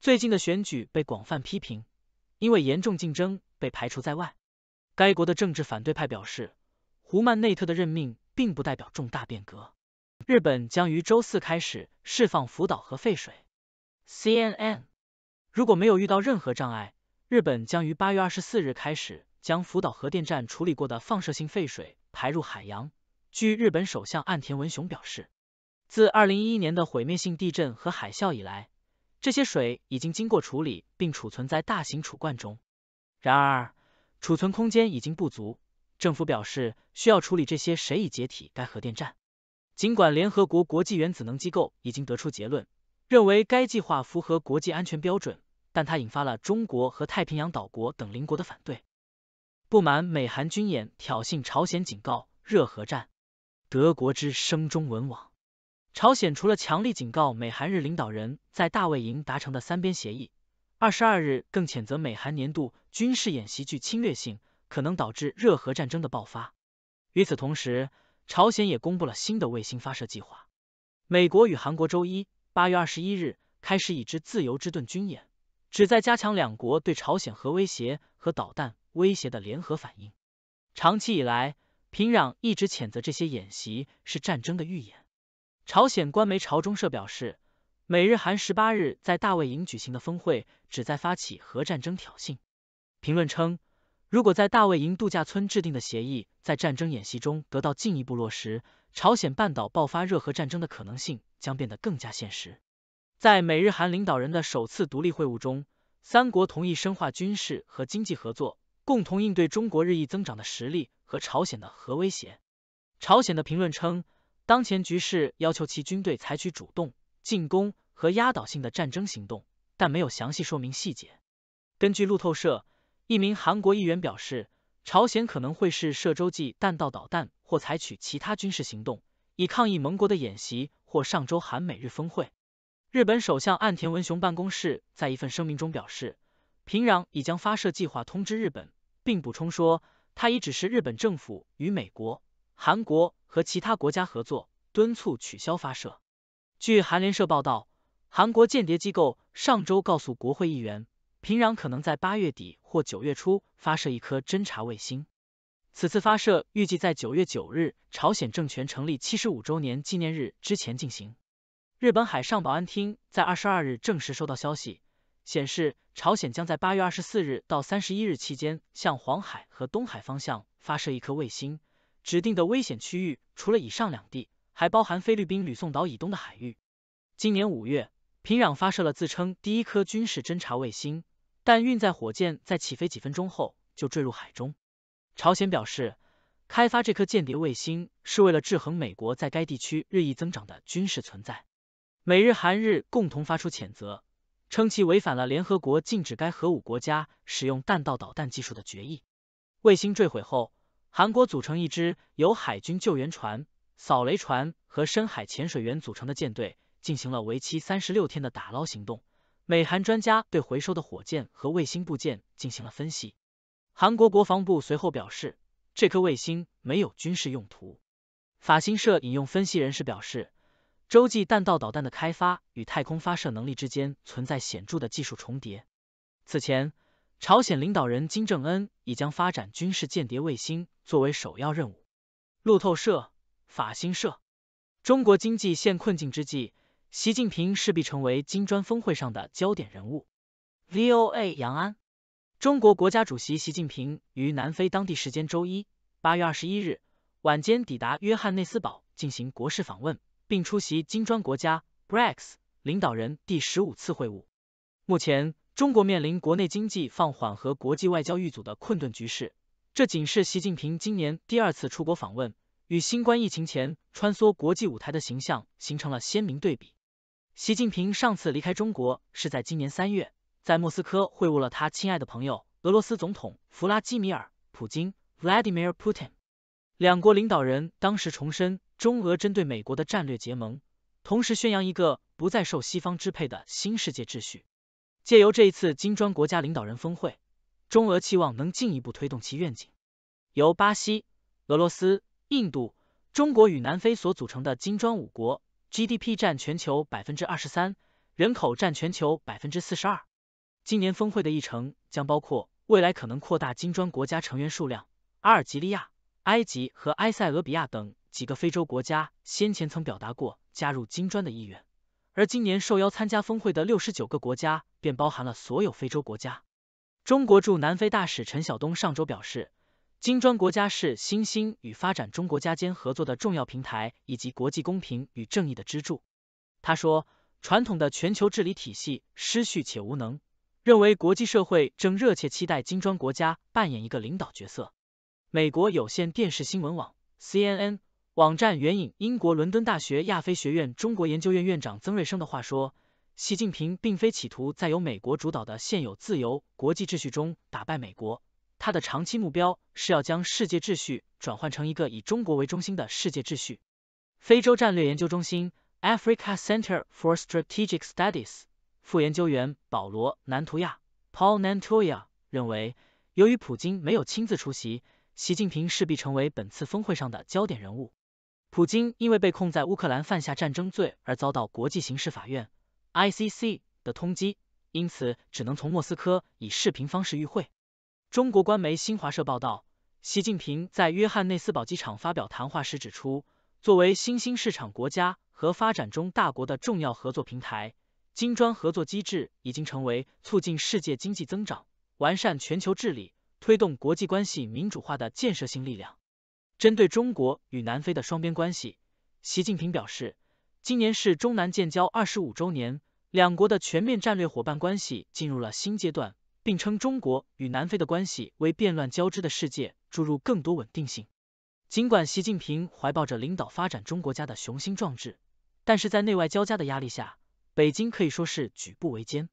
最近的选举被广泛批评，因为严重竞争被排除在外。该国的政治反对派表示，胡曼内特的任命并不代表重大变革。日本将于周四开始释放福岛核废水。CNN。如果没有遇到任何障碍，日本将于八月二十四日开始。将福岛核电站处理过的放射性废水排入海洋。据日本首相岸田文雄表示，自2011年的毁灭性地震和海啸以来，这些水已经经过处理并储存在大型储罐中。然而，储存空间已经不足，政府表示需要处理这些水以解体该核电站。尽管联合国国际原子能机构已经得出结论，认为该计划符合国际安全标准，但它引发了中国和太平洋岛国等邻国的反对。不满美韩军演挑衅朝鲜，警告热核战。德国之声中文网：朝鲜除了强力警告美韩日领导人，在大卫营达成的三边协议，二十二日更谴责美韩年度军事演习具侵略性，可能导致热核战争的爆发。与此同时，朝鲜也公布了新的卫星发射计划。美国与韩国周一（八月二十一日）开始已知自由之盾”军演，旨在加强两国对朝鲜核威胁和导弹。威胁的联合反应。长期以来，平壤一直谴责这些演习是战争的预演。朝鲜官媒朝中社表示，美日韩十八日在大卫营举行的峰会旨在发起核战争挑衅。评论称，如果在大卫营度假村制定的协议在战争演习中得到进一步落实，朝鲜半岛爆发热核战争的可能性将变得更加现实。在美日韩领导人的首次独立会晤中，三国同意深化军事和经济合作。共同应对中国日益增长的实力和朝鲜的核威胁。朝鲜的评论称，当前局势要求其军队采取主动进攻和压倒性的战争行动，但没有详细说明细节。根据路透社，一名韩国议员表示，朝鲜可能会是射洲际弹道导弹或采取其他军事行动，以抗议盟国的演习或上周韩美日峰会。日本首相岸田文雄办公室在一份声明中表示。平壤已将发射计划通知日本，并补充说，他已指示日本政府与美国、韩国和其他国家合作，敦促取消发射。据韩联社报道，韩国间谍机构上周告诉国会议员，平壤可能在八月底或九月初发射一颗侦察卫星。此次发射预计在九月九日朝鲜政权成立七十五周年纪念日之前进行。日本海上保安厅在二十二日正式收到消息。显示朝鲜将在八月二十四日到三十一日期间，向黄海和东海方向发射一颗卫星。指定的危险区域除了以上两地，还包含菲律宾吕宋岛以东的海域。今年五月，平壤发射了自称第一颗军事侦察卫星，但运载火箭在起飞几分钟后就坠入海中。朝鲜表示，开发这颗间谍卫星是为了制衡美国在该地区日益增长的军事存在。美日韩日共同发出谴责。称其违反了联合国禁止该核武国家使用弹道导弹技术的决议。卫星坠毁后，韩国组成一支由海军救援船、扫雷船和深海潜水员组成的舰队，进行了为期三十六天的打捞行动。美韩专家对回收的火箭和卫星部件进行了分析。韩国国防部随后表示，这颗卫星没有军事用途。法新社引用分析人士表示。洲际弹道导弹的开发与太空发射能力之间存在显著的技术重叠。此前，朝鲜领导人金正恩已将发展军事间谍卫星作为首要任务。路透社、法新社。中国经济现困境之际，习近平势必成为金砖峰会上的焦点人物。VOA 杨安，中国国家主席习近平于南非当地时间周一，八月二十一日晚间抵达约翰内斯堡进行国事访问。并出席金砖国家 BRICS 领导人第十五次会晤。目前，中国面临国内经济放缓和国际外交遇阻的困顿局势。这仅是习近平今年第二次出国访问，与新冠疫情前穿梭国际舞台的形象形成了鲜明对比。习近平上次离开中国是在今年三月，在莫斯科会晤了他亲爱的朋友俄罗斯总统弗拉基米尔·普京 Vladimir Putin。两国领导人当时重申，中俄针对美国的战略结盟，同时宣扬一个不再受西方支配的新世界秩序。借由这一次金砖国家领导人峰会，中俄期望能进一步推动其愿景。由巴西、俄罗斯、印度、中国与南非所组成的金砖五国，GDP 占全球百分之二十三，人口占全球百分之四十二。今年峰会的议程将包括未来可能扩大金砖国家成员数量，阿尔及利亚。埃及和埃塞俄比亚等几个非洲国家先前曾表达过加入金砖的意愿，而今年受邀参加峰会的六十九个国家便包含了所有非洲国家。中国驻南非大使陈晓东上周表示，金砖国家是新兴与发展中国家间合作的重要平台，以及国际公平与正义的支柱。他说，传统的全球治理体系失序且无能，认为国际社会正热切期待金砖国家扮演一个领导角色。美国有线电视新闻网 （CNN） 网站援引英国伦敦大学亚非学院中国研究院院长曾瑞生的话说：“习近平并非企图在由美国主导的现有自由国际秩序中打败美国，他的长期目标是要将世界秩序转换成一个以中国为中心的世界秩序。”非洲战略研究中心 （Africa Center for Strategic Studies） 副研究员保罗南图亚 （Paul Nantuya） 认为，由于普京没有亲自出席。习近平势必成为本次峰会上的焦点人物。普京因为被控在乌克兰犯下战争罪而遭到国际刑事法院 （ICC） 的通缉，因此只能从莫斯科以视频方式与会。中国官媒新华社报道，习近平在约翰内斯堡机场发表谈话时指出，作为新兴市场国家和发展中大国的重要合作平台，金砖合作机制已经成为促进世界经济增长、完善全球治理。推动国际关系民主化的建设性力量。针对中国与南非的双边关系，习近平表示，今年是中南建交二十五周年，两国的全面战略伙伴关系进入了新阶段，并称中国与南非的关系为变乱交织的世界注入更多稳定性。尽管习近平怀抱着领导发展中国家的雄心壮志，但是在内外交加的压力下，北京可以说是举步维艰。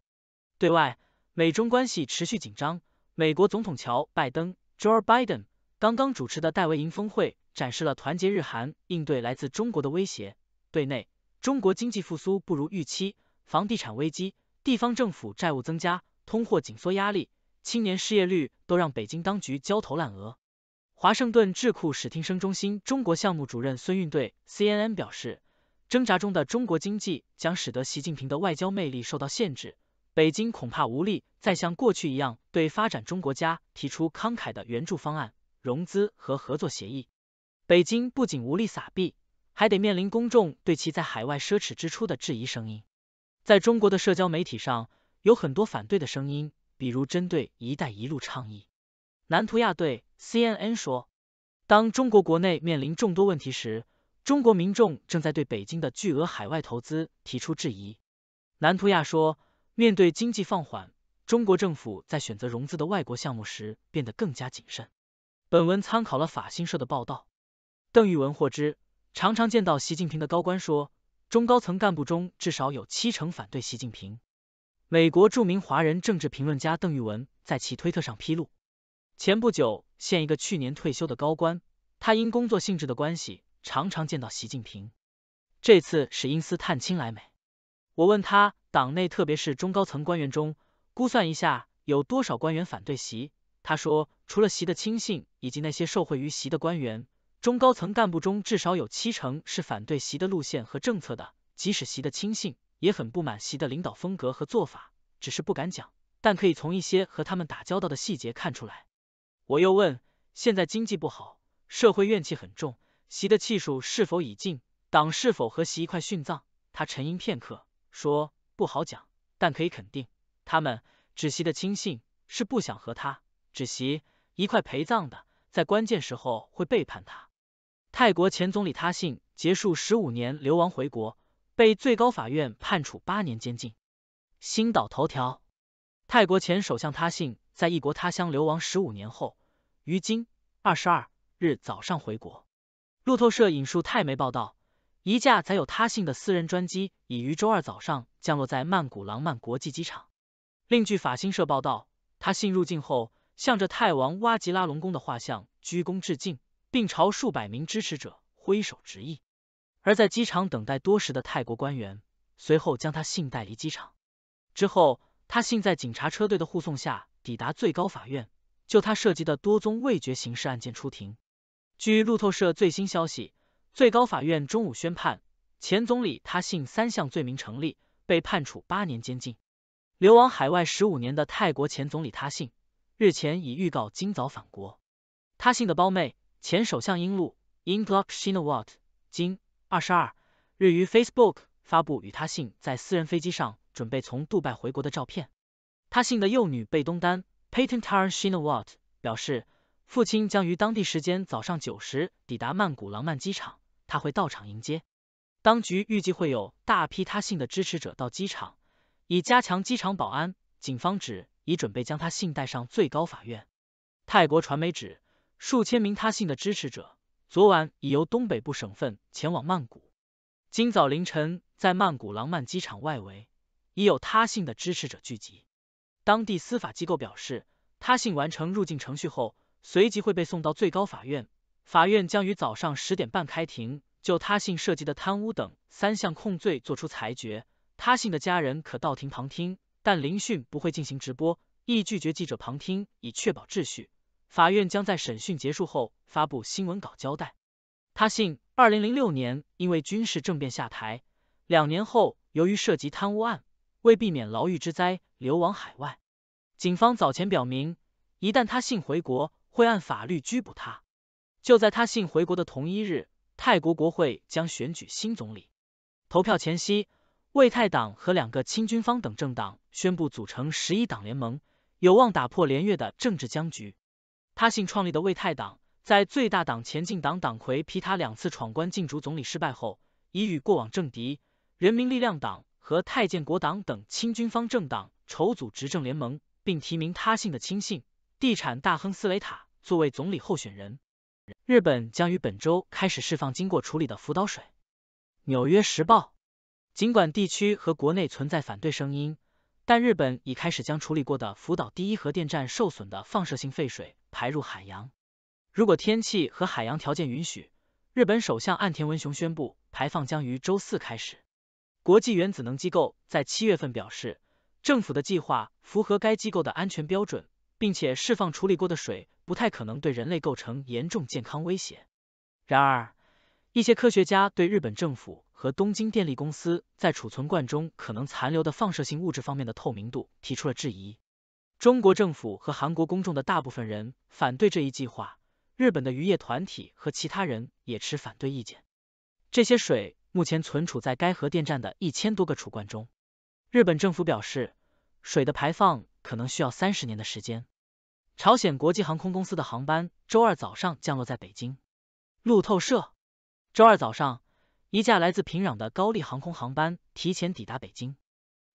对外，美中关系持续紧张。美国总统乔拜登 Joe Biden 刚刚主持的戴维营峰会展示了团结日韩应对来自中国的威胁。对内，中国经济复苏不如预期，房地产危机、地方政府债务增加、通货紧缩压力、青年失业率都让北京当局焦头烂额。华盛顿智库史汀生中心中国项目主任孙运对 CNN 表示，挣扎中的中国经济将使得习近平的外交魅力受到限制。北京恐怕无力再像过去一样对发展中国家提出慷慨的援助方案、融资和合作协议。北京不仅无力撒币，还得面临公众对其在海外奢侈支出的质疑声音。在中国的社交媒体上，有很多反对的声音，比如针对“一带一路”倡议。南图亚对 CNN 说：“当中国国内面临众多问题时，中国民众正在对北京的巨额海外投资提出质疑。”南图亚说。面对经济放缓，中国政府在选择融资的外国项目时变得更加谨慎。本文参考了法新社的报道。邓玉文获知，常常见到习近平的高官说，中高层干部中至少有七成反对习近平。美国著名华人政治评论家邓玉文在其推特上披露，前不久现一个去年退休的高官，他因工作性质的关系常常见到习近平，这次是因私探亲来美。我问他，党内特别是中高层官员中，估算一下有多少官员反对习？他说，除了习的亲信以及那些受惠于习的官员，中高层干部中至少有七成是反对习的路线和政策的。即使习的亲信，也很不满习的领导风格和做法，只是不敢讲，但可以从一些和他们打交道的细节看出来。我又问，现在经济不好，社会怨气很重，习的气数是否已尽？党是否和习一块殉葬？他沉吟片刻。说不好讲，但可以肯定，他们只席的亲信是不想和他只席一块陪葬的，在关键时候会背叛他。泰国前总理他信结束十五年流亡回国，被最高法院判处八年监禁。星岛头条：泰国前首相他信在异国他乡流亡十五年后，于今二十二日早上回国。路透社引述泰媒报道。一架载有他信的私人专机已于周二早上降落在曼谷廊曼国际机场。另据法新社报道，他信入境后，向着泰王哇吉拉隆功的画像鞠躬致敬，并朝数百名支持者挥手致意。而在机场等待多时的泰国官员随后将他信带离机场。之后，他信在警察车队的护送下抵达最高法院，就他涉及的多宗未决刑事案件出庭。据路透社最新消息。最高法院中午宣判，前总理他信三项罪名成立，被判处八年监禁。流亡海外十五年的泰国前总理他信日前已预告今早返国。他信的胞妹前首相英禄 i n g l u r k s h i n a w a t 今二十二日于 Facebook 发布与他信在私人飞机上准备从杜拜回国的照片。他信的幼女贝东丹 p a t e n t a n s h i n a w a t 表示，父亲将于当地时间早上九时抵达曼谷廊曼机场。他会到场迎接，当局预计会有大批他信的支持者到机场，以加强机场保安。警方指已准备将他信带上最高法院。泰国传媒指数千名他信的支持者昨晚已由东北部省份前往曼谷，今早凌晨在曼谷廊曼机场外围已有他信的支持者聚集。当地司法机构表示，他信完成入境程序后，随即会被送到最高法院。法院将于早上十点半开庭，就他信涉及的贪污等三项控罪作出裁决。他信的家人可到庭旁听，但聆讯不会进行直播，亦拒绝记者旁听以确保秩序。法院将在审讯结束后发布新闻稿交代。他信二零零六年因为军事政变下台，两年后由于涉及贪污案，为避免牢狱之灾，流亡海外。警方早前表明，一旦他信回国，会按法律拘捕他。就在他信回国的同一日，泰国国会将选举新总理。投票前夕，魏泰党和两个亲军方等政党宣布组成十一党联盟，有望打破连月的政治僵局。他信创立的魏泰党，在最大党前进党党魁皮塔两次闯关竞逐总理失败后，已与过往政敌人民力量党和泰建国党等亲军方政党筹组执政联盟，并提名他信的亲信、地产大亨斯雷塔作为总理候选人。日本将于本周开始释放经过处理的福岛水。纽约时报，尽管地区和国内存在反对声音，但日本已开始将处理过的福岛第一核电站受损的放射性废水排入海洋。如果天气和海洋条件允许，日本首相岸田文雄宣布排放将于周四开始。国际原子能机构在七月份表示，政府的计划符合该机构的安全标准。并且释放处理过的水不太可能对人类构成严重健康威胁。然而，一些科学家对日本政府和东京电力公司在储存罐中可能残留的放射性物质方面的透明度提出了质疑。中国政府和韩国公众的大部分人反对这一计划，日本的渔业团体和其他人也持反对意见。这些水目前存储在该核电站的一千多个储罐中。日本政府表示，水的排放可能需要三十年的时间。朝鲜国际航空公司的航班周二早上降落在北京。路透社，周二早上，一架来自平壤的高丽航空航班提前抵达北京。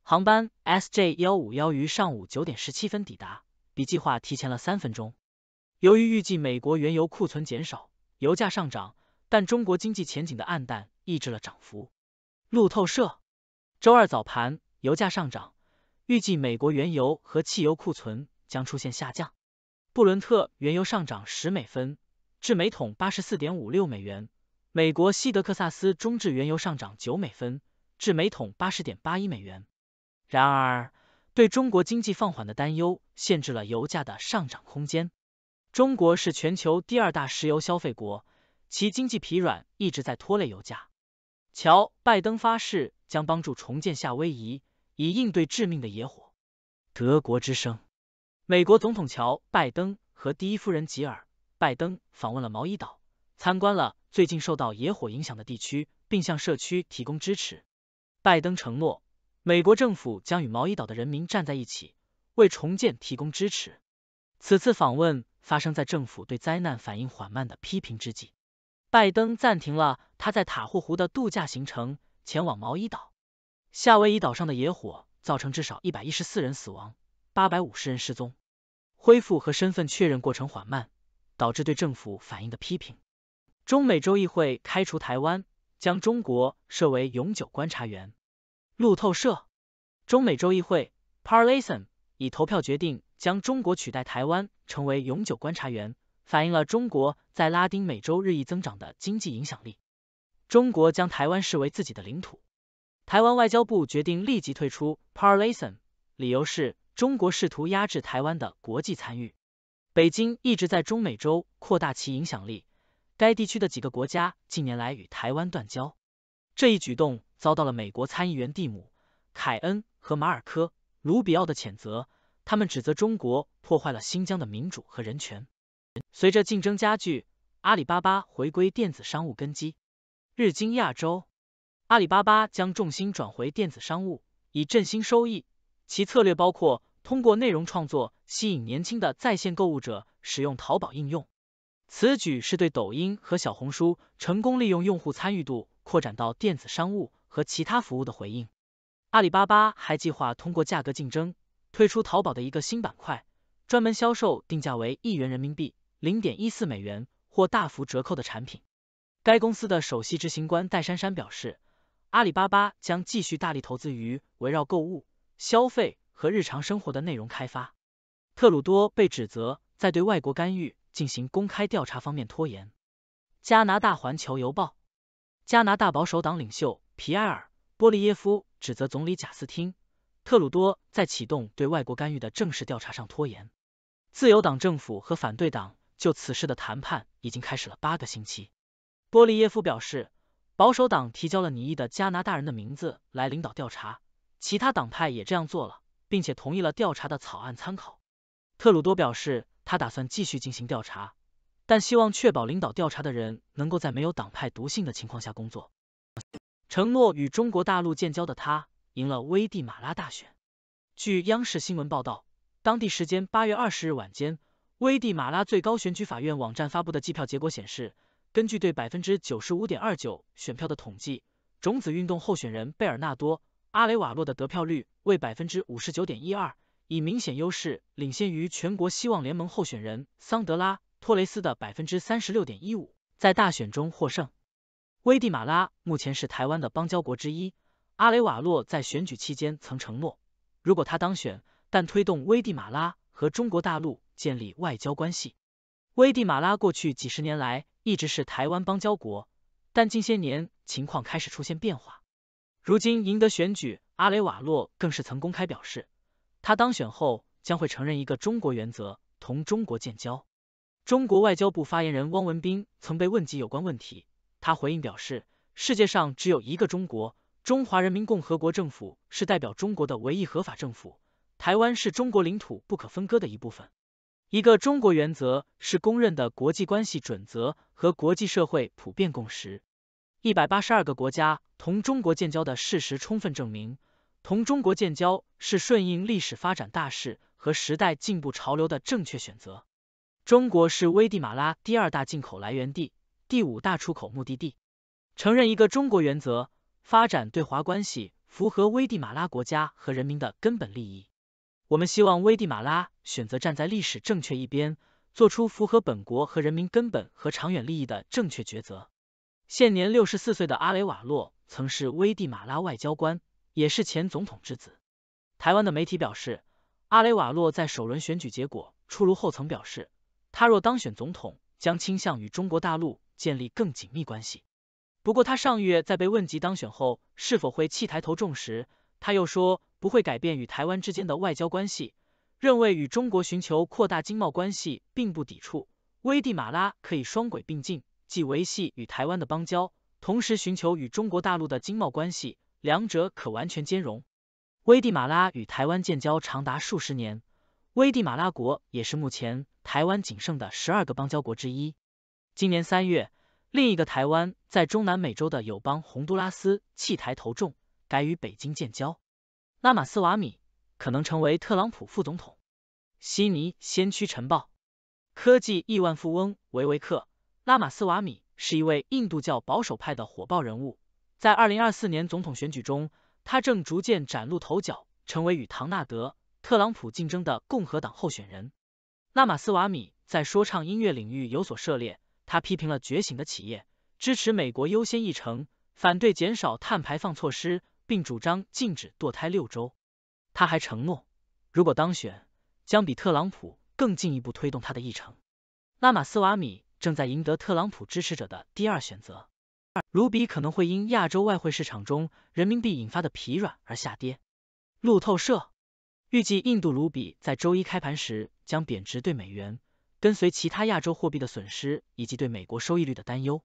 航班 S J 幺五幺于上午九点十七分抵达，比计划提前了三分钟。由于预计美国原油库存减少，油价上涨，但中国经济前景的黯淡抑制了涨幅。路透社，周二早盘油价上涨，预计美国原油和汽油库存将出现下降。布伦特原油上涨十美分，至每桶八十四点五六美元。美国西德克萨斯中质原油上涨九美分，至每桶八十点八一美元。然而，对中国经济放缓的担忧限制了油价的上涨空间。中国是全球第二大石油消费国，其经济疲软一直在拖累油价。乔·拜登发誓将帮助重建夏威夷，以应对致命的野火。德国之声。美国总统乔·拜登和第一夫人吉尔·拜登访问了毛伊岛，参观了最近受到野火影响的地区，并向社区提供支持。拜登承诺，美国政府将与毛伊岛的人民站在一起，为重建提供支持。此次访问发生在政府对灾难反应缓慢的批评之际。拜登暂停了他在塔霍湖的度假行程，前往毛伊岛。夏威夷岛上的野火造成至少一百一十四人死亡。八百五十人失踪，恢复和身份确认过程缓慢，导致对政府反应的批评。中美洲议会开除台湾，将中国设为永久观察员。路透社，中美洲议会 （Parlacen） 以投票决定将中国取代台湾成为永久观察员，反映了中国在拉丁美洲日益增长的经济影响力。中国将台湾视为自己的领土，台湾外交部决定立即退出 Parlacen，理由是。中国试图压制台湾的国际参与，北京一直在中美洲扩大其影响力，该地区的几个国家近年来与台湾断交，这一举动遭到了美国参议员蒂姆·凯恩和马尔科·卢比奥的谴责，他们指责中国破坏了新疆的民主和人权。随着竞争加剧，阿里巴巴回归电子商务根基。日经亚洲，阿里巴巴将重心转回电子商务，以振兴收益。其策略包括通过内容创作吸引年轻的在线购物者使用淘宝应用。此举是对抖音和小红书成功利用用户参与度扩展到电子商务和其他服务的回应。阿里巴巴还计划通过价格竞争推出淘宝的一个新板块，专门销售定价为一元人民币、零点一四美元或大幅折扣的产品。该公司的首席执行官戴珊珊表示，阿里巴巴将继续大力投资于围绕购物。消费和日常生活的内容开发。特鲁多被指责在对外国干预进行公开调查方面拖延。加拿大环球邮报，加拿大保守党领袖皮埃尔·波利耶夫指责总理贾斯汀·特鲁多在启动对外国干预的正式调查上拖延。自由党政府和反对党就此事的谈判已经开始了八个星期。波利耶夫表示，保守党提交了拟意的加拿大人的名字来领导调查。其他党派也这样做了，并且同意了调查的草案参考。特鲁多表示，他打算继续进行调查，但希望确保领导调查的人能够在没有党派毒性的情况下工作。承诺与中国大陆建交的他赢了危地马拉大选。据央视新闻报道，当地时间八月二十日晚间，危地马拉最高选举法院网站发布的计票结果显示，根据对百分之九十五点二九选票的统计，种子运动候选人贝尔纳多。阿雷瓦洛的得票率为百分之五十九点一二，以明显优势领先于全国希望联盟候选人桑德拉·托雷斯的百分之三十六点一五，在大选中获胜。危地马拉目前是台湾的邦交国之一。阿雷瓦洛在选举期间曾承诺，如果他当选，但推动危地马拉和中国大陆建立外交关系。危地马拉过去几十年来一直是台湾邦交国，但近些年情况开始出现变化。如今赢得选举，阿雷瓦洛更是曾公开表示，他当选后将会承认一个中国原则，同中国建交。中国外交部发言人汪文斌曾被问及有关问题，他回应表示，世界上只有一个中国，中华人民共和国政府是代表中国的唯一合法政府，台湾是中国领土不可分割的一部分。一个中国原则是公认的国际关系准则和国际社会普遍共识，一百八十二个国家。同中国建交的事实充分证明，同中国建交是顺应历史发展大势和时代进步潮流的正确选择。中国是危地马拉第二大进口来源地、第五大出口目的地。承认一个中国原则，发展对华关系，符合危地马拉国家和人民的根本利益。我们希望危地马拉选择站在历史正确一边，做出符合本国和人民根本和长远利益的正确抉择。现年六十四岁的阿雷瓦洛。曾是危地马拉外交官，也是前总统之子。台湾的媒体表示，阿雷瓦洛在首轮选举结果出炉后曾表示，他若当选总统，将倾向与中国大陆建立更紧密关系。不过，他上月在被问及当选后是否会弃台投中时，他又说不会改变与台湾之间的外交关系，认为与中国寻求扩大经贸关系并不抵触，危地马拉可以双轨并进，既维系与台湾的邦交。同时寻求与中国大陆的经贸关系，两者可完全兼容。危地马拉与台湾建交长达数十年，危地马拉国也是目前台湾仅剩的十二个邦交国之一。今年三月，另一个台湾在中南美洲的友邦洪都拉斯弃台投重，改与北京建交。拉马斯瓦米可能成为特朗普副总统。悉尼先驱晨报，科技亿万富翁维维克拉马斯瓦米。是一位印度教保守派的火爆人物，在二零二四年总统选举中，他正逐渐崭露头角，成为与唐纳德·特朗普竞争的共和党候选人。拉马斯瓦米在说唱音乐领域有所涉猎，他批评了觉醒的企业，支持美国优先议程，反对减少碳排放措施，并主张禁止堕胎六周。他还承诺，如果当选，将比特朗普更进一步推动他的议程。拉马斯瓦米。正在赢得特朗普支持者的第二选择。二卢比可能会因亚洲外汇市场中人民币引发的疲软而下跌。路透社预计，印度卢比在周一开盘时将贬值对美元，跟随其他亚洲货币的损失以及对美国收益率的担忧。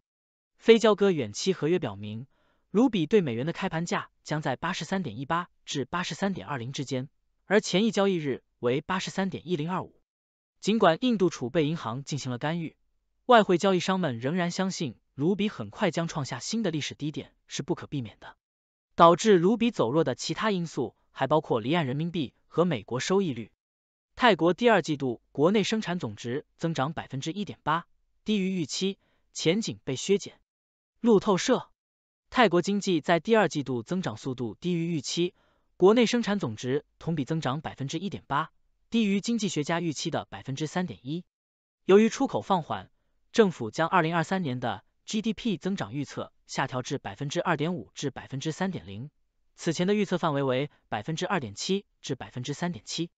非交割远期合约表明，卢比对美元的开盘价将在八十三点一八至八十三点二零之间，而前一交易日为八十三点一零二五。尽管印度储备银行进行了干预。外汇交易商们仍然相信卢比很快将创下新的历史低点是不可避免的。导致卢比走弱的其他因素还包括离岸人民币和美国收益率。泰国第二季度国内生产总值增长百分之一点八，低于预期，前景被削减。路透社，泰国经济在第二季度增长速度低于预期，国内生产总值同比增长百分之一点八，低于经济学家预期的百分之三点一。由于出口放缓。政府将二零二三年的 GDP 增长预测下调至百分之二点五至百分之三点零，此前的预测范围为百分之二点七至百分之三点七。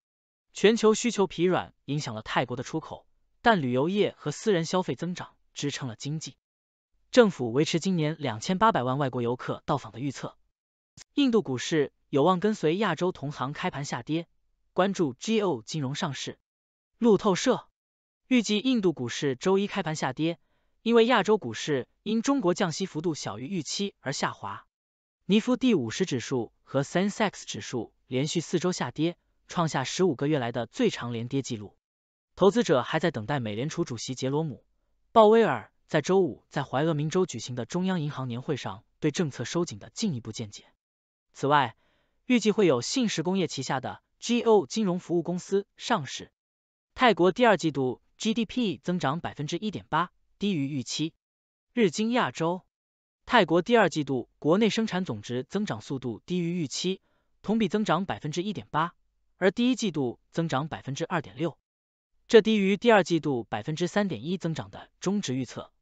全球需求疲软影响了泰国的出口，但旅游业和私人消费增长支撑了经济。政府维持今年两千八百万外国游客到访的预测。印度股市有望跟随亚洲同行开盘下跌，关注 GO 金融上市。路透社。预计印度股市周一开盘下跌，因为亚洲股市因中国降息幅度小于预期而下滑。尼夫第五十指数和 Sensex 指数连续四周下跌，创下十五个月来的最长连跌记录。投资者还在等待美联储主席杰罗姆·鲍威尔在周五在怀俄明州举行的中央银行年会上对政策收紧的进一步见解。此外，预计会有信实工业旗下的 GO 金融服务公司上市。泰国第二季度。GDP 增长百分之一点八，低于预期。日经亚洲，泰国第二季度国内生产总值增长速度低于预期，同比增长百分之一点八，而第一季度增长百分之二点六，这低于第二季度百分之三点一增长的中值预测。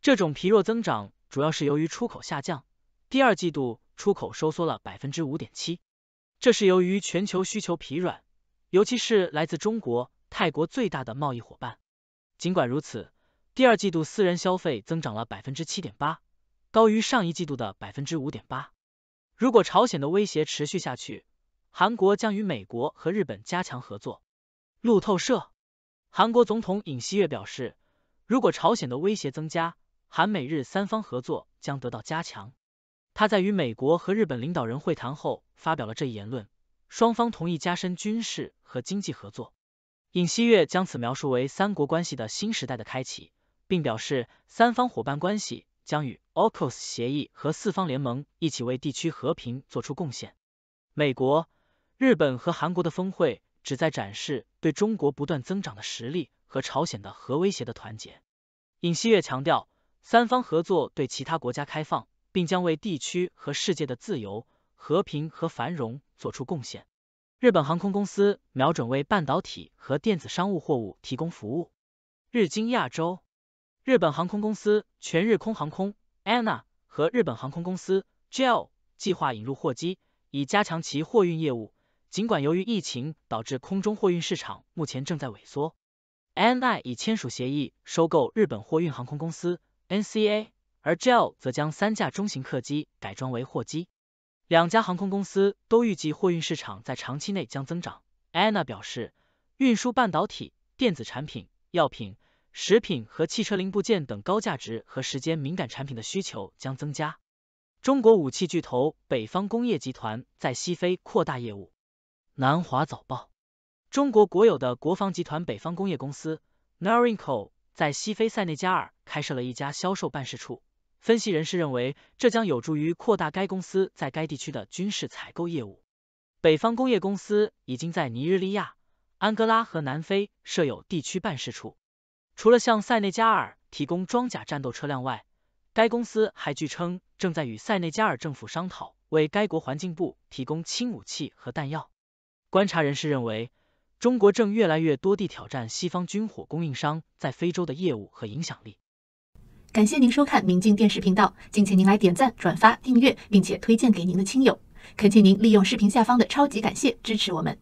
这种疲弱增长主要是由于出口下降，第二季度出口收缩了百分之五点七，这是由于全球需求疲软，尤其是来自中国。泰国最大的贸易伙伴。尽管如此，第二季度私人消费增长了百分之七点八，高于上一季度的百分之五点八。如果朝鲜的威胁持续下去，韩国将与美国和日本加强合作。路透社，韩国总统尹锡悦表示，如果朝鲜的威胁增加，韩美日三方合作将得到加强。他在与美国和日本领导人会谈后发表了这一言论，双方同意加深军事和经济合作。尹锡悦将此描述为三国关系的新时代的开启，并表示三方伙伴关系将与 Ocos 协议和四方联盟一起为地区和平做出贡献。美国、日本和韩国的峰会旨在展示对中国不断增长的实力和朝鲜的核威胁的团结。尹锡悦强调，三方合作对其他国家开放，并将为地区和世界的自由、和平和繁荣做出贡献。日本航空公司瞄准为半导体和电子商务货物提供服务。日经亚洲，日本航空公司全日空航空 ANA 和日本航空公司 JAL 计划引入货机，以加强其货运业务。尽管由于疫情导致空中货运市场目前正在萎缩，ANA 已签署协议收购日本货运航空公司 NCA，而 JAL 则将三架中型客机改装为货机。两家航空公司都预计货运市场在长期内将增长。Anna 表示，运输半导体、电子产品、药品、食品和汽车零部件等高价值和时间敏感产品的需求将增加。中国武器巨头北方工业集团在西非扩大业务。南华早报：中国国有的国防集团北方工业公司 n a r i n c o 在西非塞内加尔开设了一家销售办事处。分析人士认为，这将有助于扩大该公司在该地区的军事采购业务。北方工业公司已经在尼日利亚、安哥拉和南非设有地区办事处。除了向塞内加尔提供装甲战斗车辆外，该公司还据称正在与塞内加尔政府商讨为该国环境部提供轻武器和弹药。观察人士认为，中国正越来越多地挑战西方军火供应商在非洲的业务和影响力。感谢您收看明镜电视频道。敬请您来点赞、转发、订阅，并且推荐给您的亲友。恳请您利用视频下方的超级感谢支持我们。